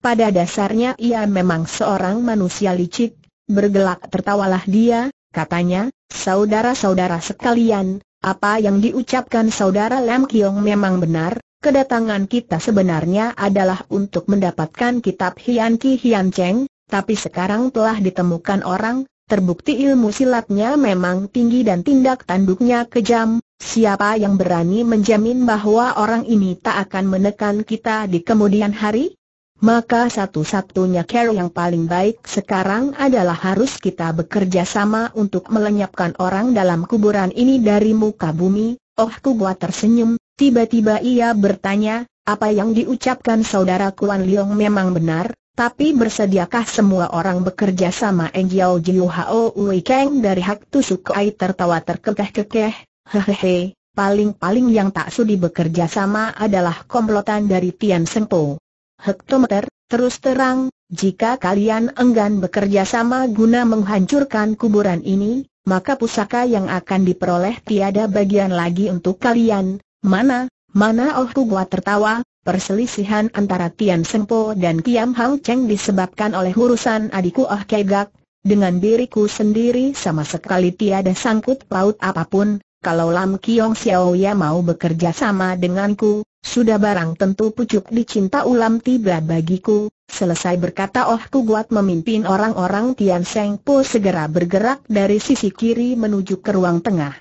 pada dasarnya ia memang seorang manusia licik, bergelak tertawalah dia, katanya, saudara-saudara sekalian, apa yang diucapkan saudara Lam Kiong memang benar, kedatangan kita sebenarnya adalah untuk mendapatkan kitab Hian Ki Hian Cheng, tapi sekarang telah ditemukan orang, Terbukti ilmu silatnya memang tinggi dan tindak tanduknya kejam, siapa yang berani menjamin bahwa orang ini tak akan menekan kita di kemudian hari? Maka satu-satunya cara yang paling baik sekarang adalah harus kita bekerja sama untuk melenyapkan orang dalam kuburan ini dari muka bumi. Oh buat tersenyum, tiba-tiba ia bertanya, apa yang diucapkan saudara Kuan Leong memang benar, tapi bersediakah semua orang bekerja sama Engiao Jiu Hao Wei Kang dari Hak Tusuk Ai tertawa terkekeh-kekeh, hehehe, paling-paling yang tak sudi bekerja sama adalah komplotan dari Tian Sengpo hektometer, terus terang, jika kalian enggan bekerja sama guna menghancurkan kuburan ini, maka pusaka yang akan diperoleh tiada bagian lagi untuk kalian. Mana, mana Oh Kugua tertawa, perselisihan antara Tian Sempo dan Kiam Hao Cheng disebabkan oleh urusan adikku Oh Kegak, dengan diriku sendiri sama sekali tiada sangkut paut apapun, kalau Lam Kiong Xiao ya mau bekerja sama denganku, sudah barang tentu pucuk dicinta ulam tiba bagiku. Selesai berkata Oh Guat memimpin orang-orang Tian Seng Po segera bergerak dari sisi kiri menuju ke ruang tengah.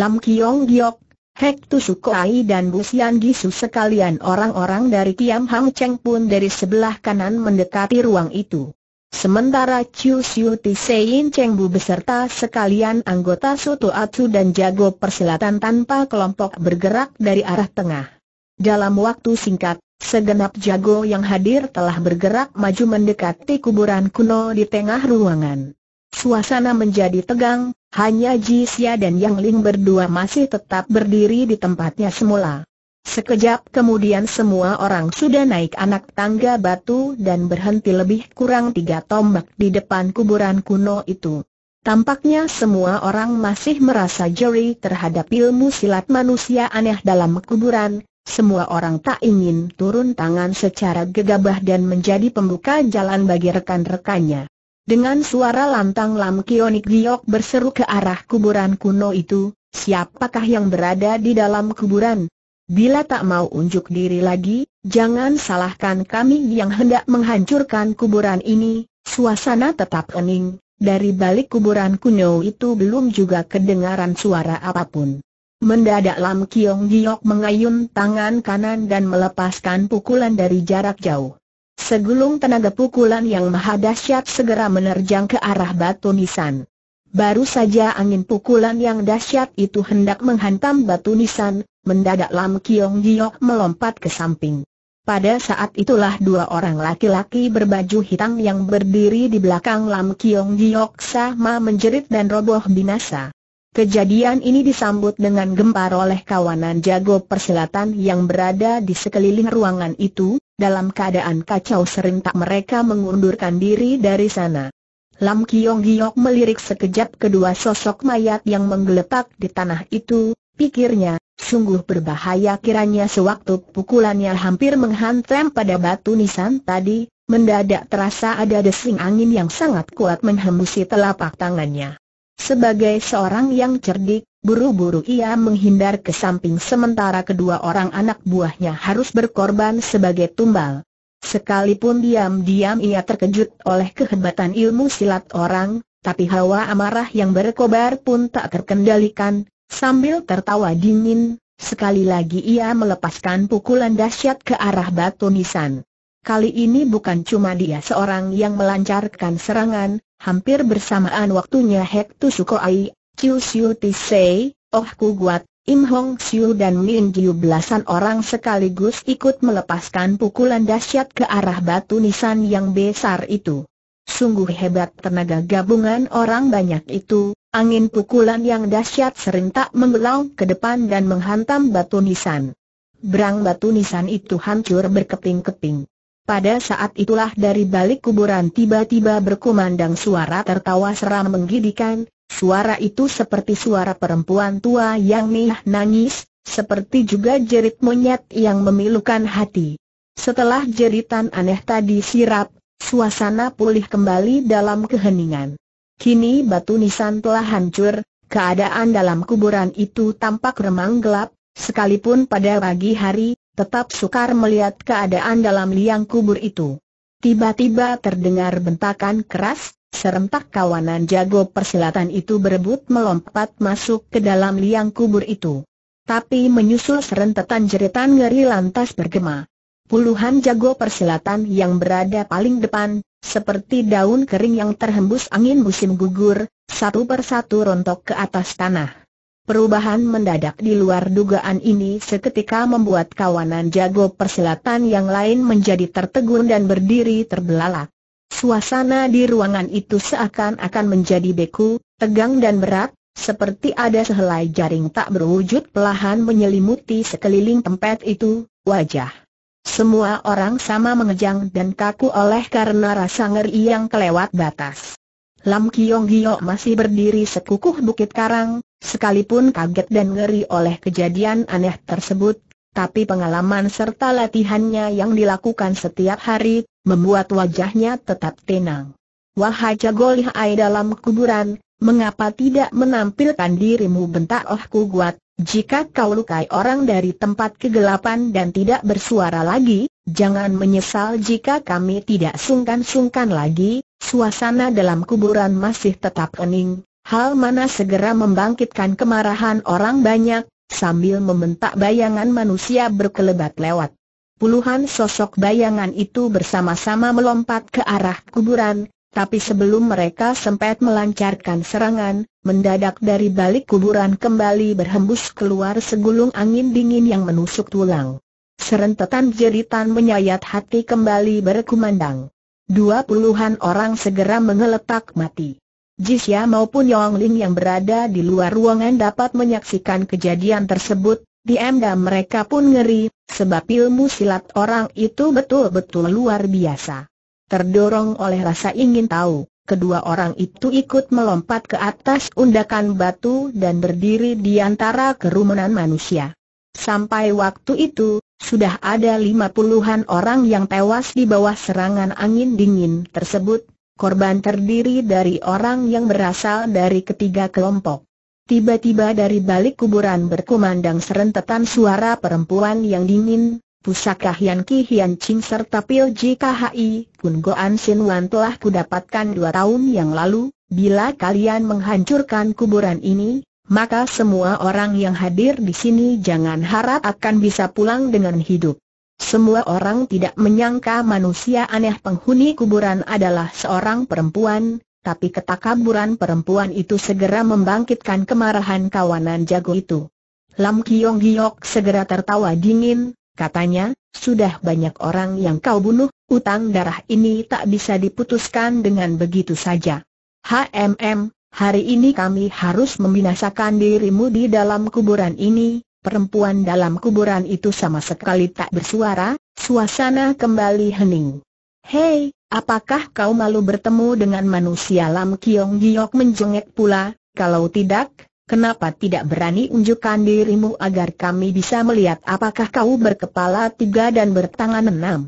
Lam Kiong Giok, Hek Tu Sukoai dan Bu Busian Gisu sekalian orang-orang dari Tiam Hang Cheng pun dari sebelah kanan mendekati ruang itu. Sementara Chiu Siu Tisein Cheng Bu beserta sekalian anggota Soto Atsu dan Jago Persilatan tanpa kelompok bergerak dari arah tengah. Dalam waktu singkat, segenap jago yang hadir telah bergerak maju mendekati kuburan kuno di tengah ruangan. Suasana menjadi tegang, hanya Ji Xia dan Yang Ling berdua masih tetap berdiri di tempatnya semula. Sekejap kemudian semua orang sudah naik anak tangga batu dan berhenti lebih kurang tiga tombak di depan kuburan kuno itu. Tampaknya semua orang masih merasa jeri terhadap ilmu silat manusia aneh dalam kuburan, semua orang tak ingin turun tangan secara gegabah dan menjadi pembuka jalan bagi rekan-rekannya. Dengan suara lantang Lam Kionik Giok berseru ke arah kuburan kuno itu, siapakah yang berada di dalam kuburan? Bila tak mau unjuk diri lagi, jangan salahkan kami yang hendak menghancurkan kuburan ini, suasana tetap hening, dari balik kuburan kuno itu belum juga kedengaran suara apapun. Mendadak Lam Kiong Giok mengayun tangan kanan dan melepaskan pukulan dari jarak jauh. Segulung tenaga pukulan yang maha dahsyat segera menerjang ke arah batu nisan. Baru saja angin pukulan yang dahsyat itu hendak menghantam batu nisan, mendadak Lam Kiong Giok melompat ke samping. Pada saat itulah dua orang laki-laki berbaju hitam yang berdiri di belakang Lam Kiong Giok sama menjerit dan roboh binasa. Kejadian ini disambut dengan gempar oleh kawanan jago persilatan yang berada di sekeliling ruangan itu, dalam keadaan kacau serentak mereka mengundurkan diri dari sana. Lam Kiong Giok melirik sekejap kedua sosok mayat yang menggeletak di tanah itu, pikirnya, sungguh berbahaya kiranya sewaktu pukulannya hampir menghantam pada batu nisan tadi, mendadak terasa ada desing angin yang sangat kuat menghembusi telapak tangannya. Sebagai seorang yang cerdik, buru-buru ia menghindar ke samping sementara kedua orang anak buahnya harus berkorban sebagai tumbal. Sekalipun diam-diam ia terkejut oleh kehebatan ilmu silat orang, tapi hawa amarah yang berkobar pun tak terkendalikan, sambil tertawa dingin, sekali lagi ia melepaskan pukulan dahsyat ke arah batu nisan. Kali ini bukan cuma dia seorang yang melancarkan serangan, hampir bersamaan waktunya Hek Tusukoai, Chiu Siu Tisei, Oh Ku Im Hong Xiu dan Min Jiu belasan orang sekaligus ikut melepaskan pukulan dahsyat ke arah batu nisan yang besar itu. Sungguh hebat tenaga gabungan orang banyak itu, angin pukulan yang dahsyat serentak menggelau ke depan dan menghantam batu nisan. Berang batu nisan itu hancur berkeping-keping. Pada saat itulah dari balik kuburan tiba-tiba berkumandang suara tertawa seram menggidikan, Suara itu seperti suara perempuan tua yang nih nangis, seperti juga jerit monyet yang memilukan hati. Setelah jeritan aneh tadi sirap, suasana pulih kembali dalam keheningan. Kini batu nisan telah hancur, keadaan dalam kuburan itu tampak remang gelap, sekalipun pada pagi hari, tetap sukar melihat keadaan dalam liang kubur itu. Tiba-tiba terdengar bentakan keras, Serentak kawanan jago persilatan itu berebut melompat masuk ke dalam liang kubur itu. Tapi menyusul serentetan jeritan ngeri lantas bergema. Puluhan jago persilatan yang berada paling depan, seperti daun kering yang terhembus angin musim gugur, satu persatu rontok ke atas tanah. Perubahan mendadak di luar dugaan ini seketika membuat kawanan jago persilatan yang lain menjadi tertegun dan berdiri terbelalak. Suasana di ruangan itu seakan-akan menjadi beku, tegang dan berat, seperti ada sehelai jaring tak berwujud pelahan menyelimuti sekeliling tempat itu, wajah. Semua orang sama mengejang dan kaku oleh karena rasa ngeri yang kelewat batas. Lam Kiong Gio masih berdiri sekukuh bukit karang, sekalipun kaget dan ngeri oleh kejadian aneh tersebut, tapi pengalaman serta latihannya yang dilakukan setiap hari, membuat wajahnya tetap tenang. Wahai jago lihai dalam kuburan, mengapa tidak menampilkan dirimu bentak oh kuat, jika kau lukai orang dari tempat kegelapan dan tidak bersuara lagi, jangan menyesal jika kami tidak sungkan-sungkan lagi, suasana dalam kuburan masih tetap kening, hal mana segera membangkitkan kemarahan orang banyak, sambil membentak bayangan manusia berkelebat lewat. Puluhan sosok bayangan itu bersama-sama melompat ke arah kuburan, tapi sebelum mereka sempat melancarkan serangan, mendadak dari balik kuburan kembali berhembus keluar segulung angin dingin yang menusuk tulang. Serentetan jeritan menyayat hati kembali berkumandang. Dua puluhan orang segera mengeletak mati. Jisya maupun Yong Ling yang berada di luar ruangan dapat menyaksikan kejadian tersebut, di emda mereka pun ngeri, sebab ilmu silat orang itu betul-betul luar biasa. Terdorong oleh rasa ingin tahu, kedua orang itu ikut melompat ke atas undakan batu dan berdiri di antara kerumunan manusia. Sampai waktu itu, sudah ada lima puluhan orang yang tewas di bawah serangan angin dingin tersebut, Korban terdiri dari orang yang berasal dari ketiga kelompok. Tiba-tiba dari balik kuburan berkumandang serentetan suara perempuan yang dingin, pusaka Hian Ki Hian Ching serta Pil JKHI, Kun Goan Sin Wan telah kudapatkan dua tahun yang lalu, bila kalian menghancurkan kuburan ini, maka semua orang yang hadir di sini jangan harap akan bisa pulang dengan hidup. Semua orang tidak menyangka manusia aneh penghuni kuburan adalah seorang perempuan, tapi ketakaburan perempuan itu segera membangkitkan kemarahan kawanan jago itu. Lam Kiong Giok segera tertawa dingin, katanya, sudah banyak orang yang kau bunuh, utang darah ini tak bisa diputuskan dengan begitu saja. HMM, hari ini kami harus membinasakan dirimu di dalam kuburan ini, perempuan dalam kuburan itu sama sekali tak bersuara, suasana kembali hening. Hei, apakah kau malu bertemu dengan manusia Lam Kiong Giok menjengek pula, kalau tidak, kenapa tidak berani unjukkan dirimu agar kami bisa melihat apakah kau berkepala tiga dan bertangan enam?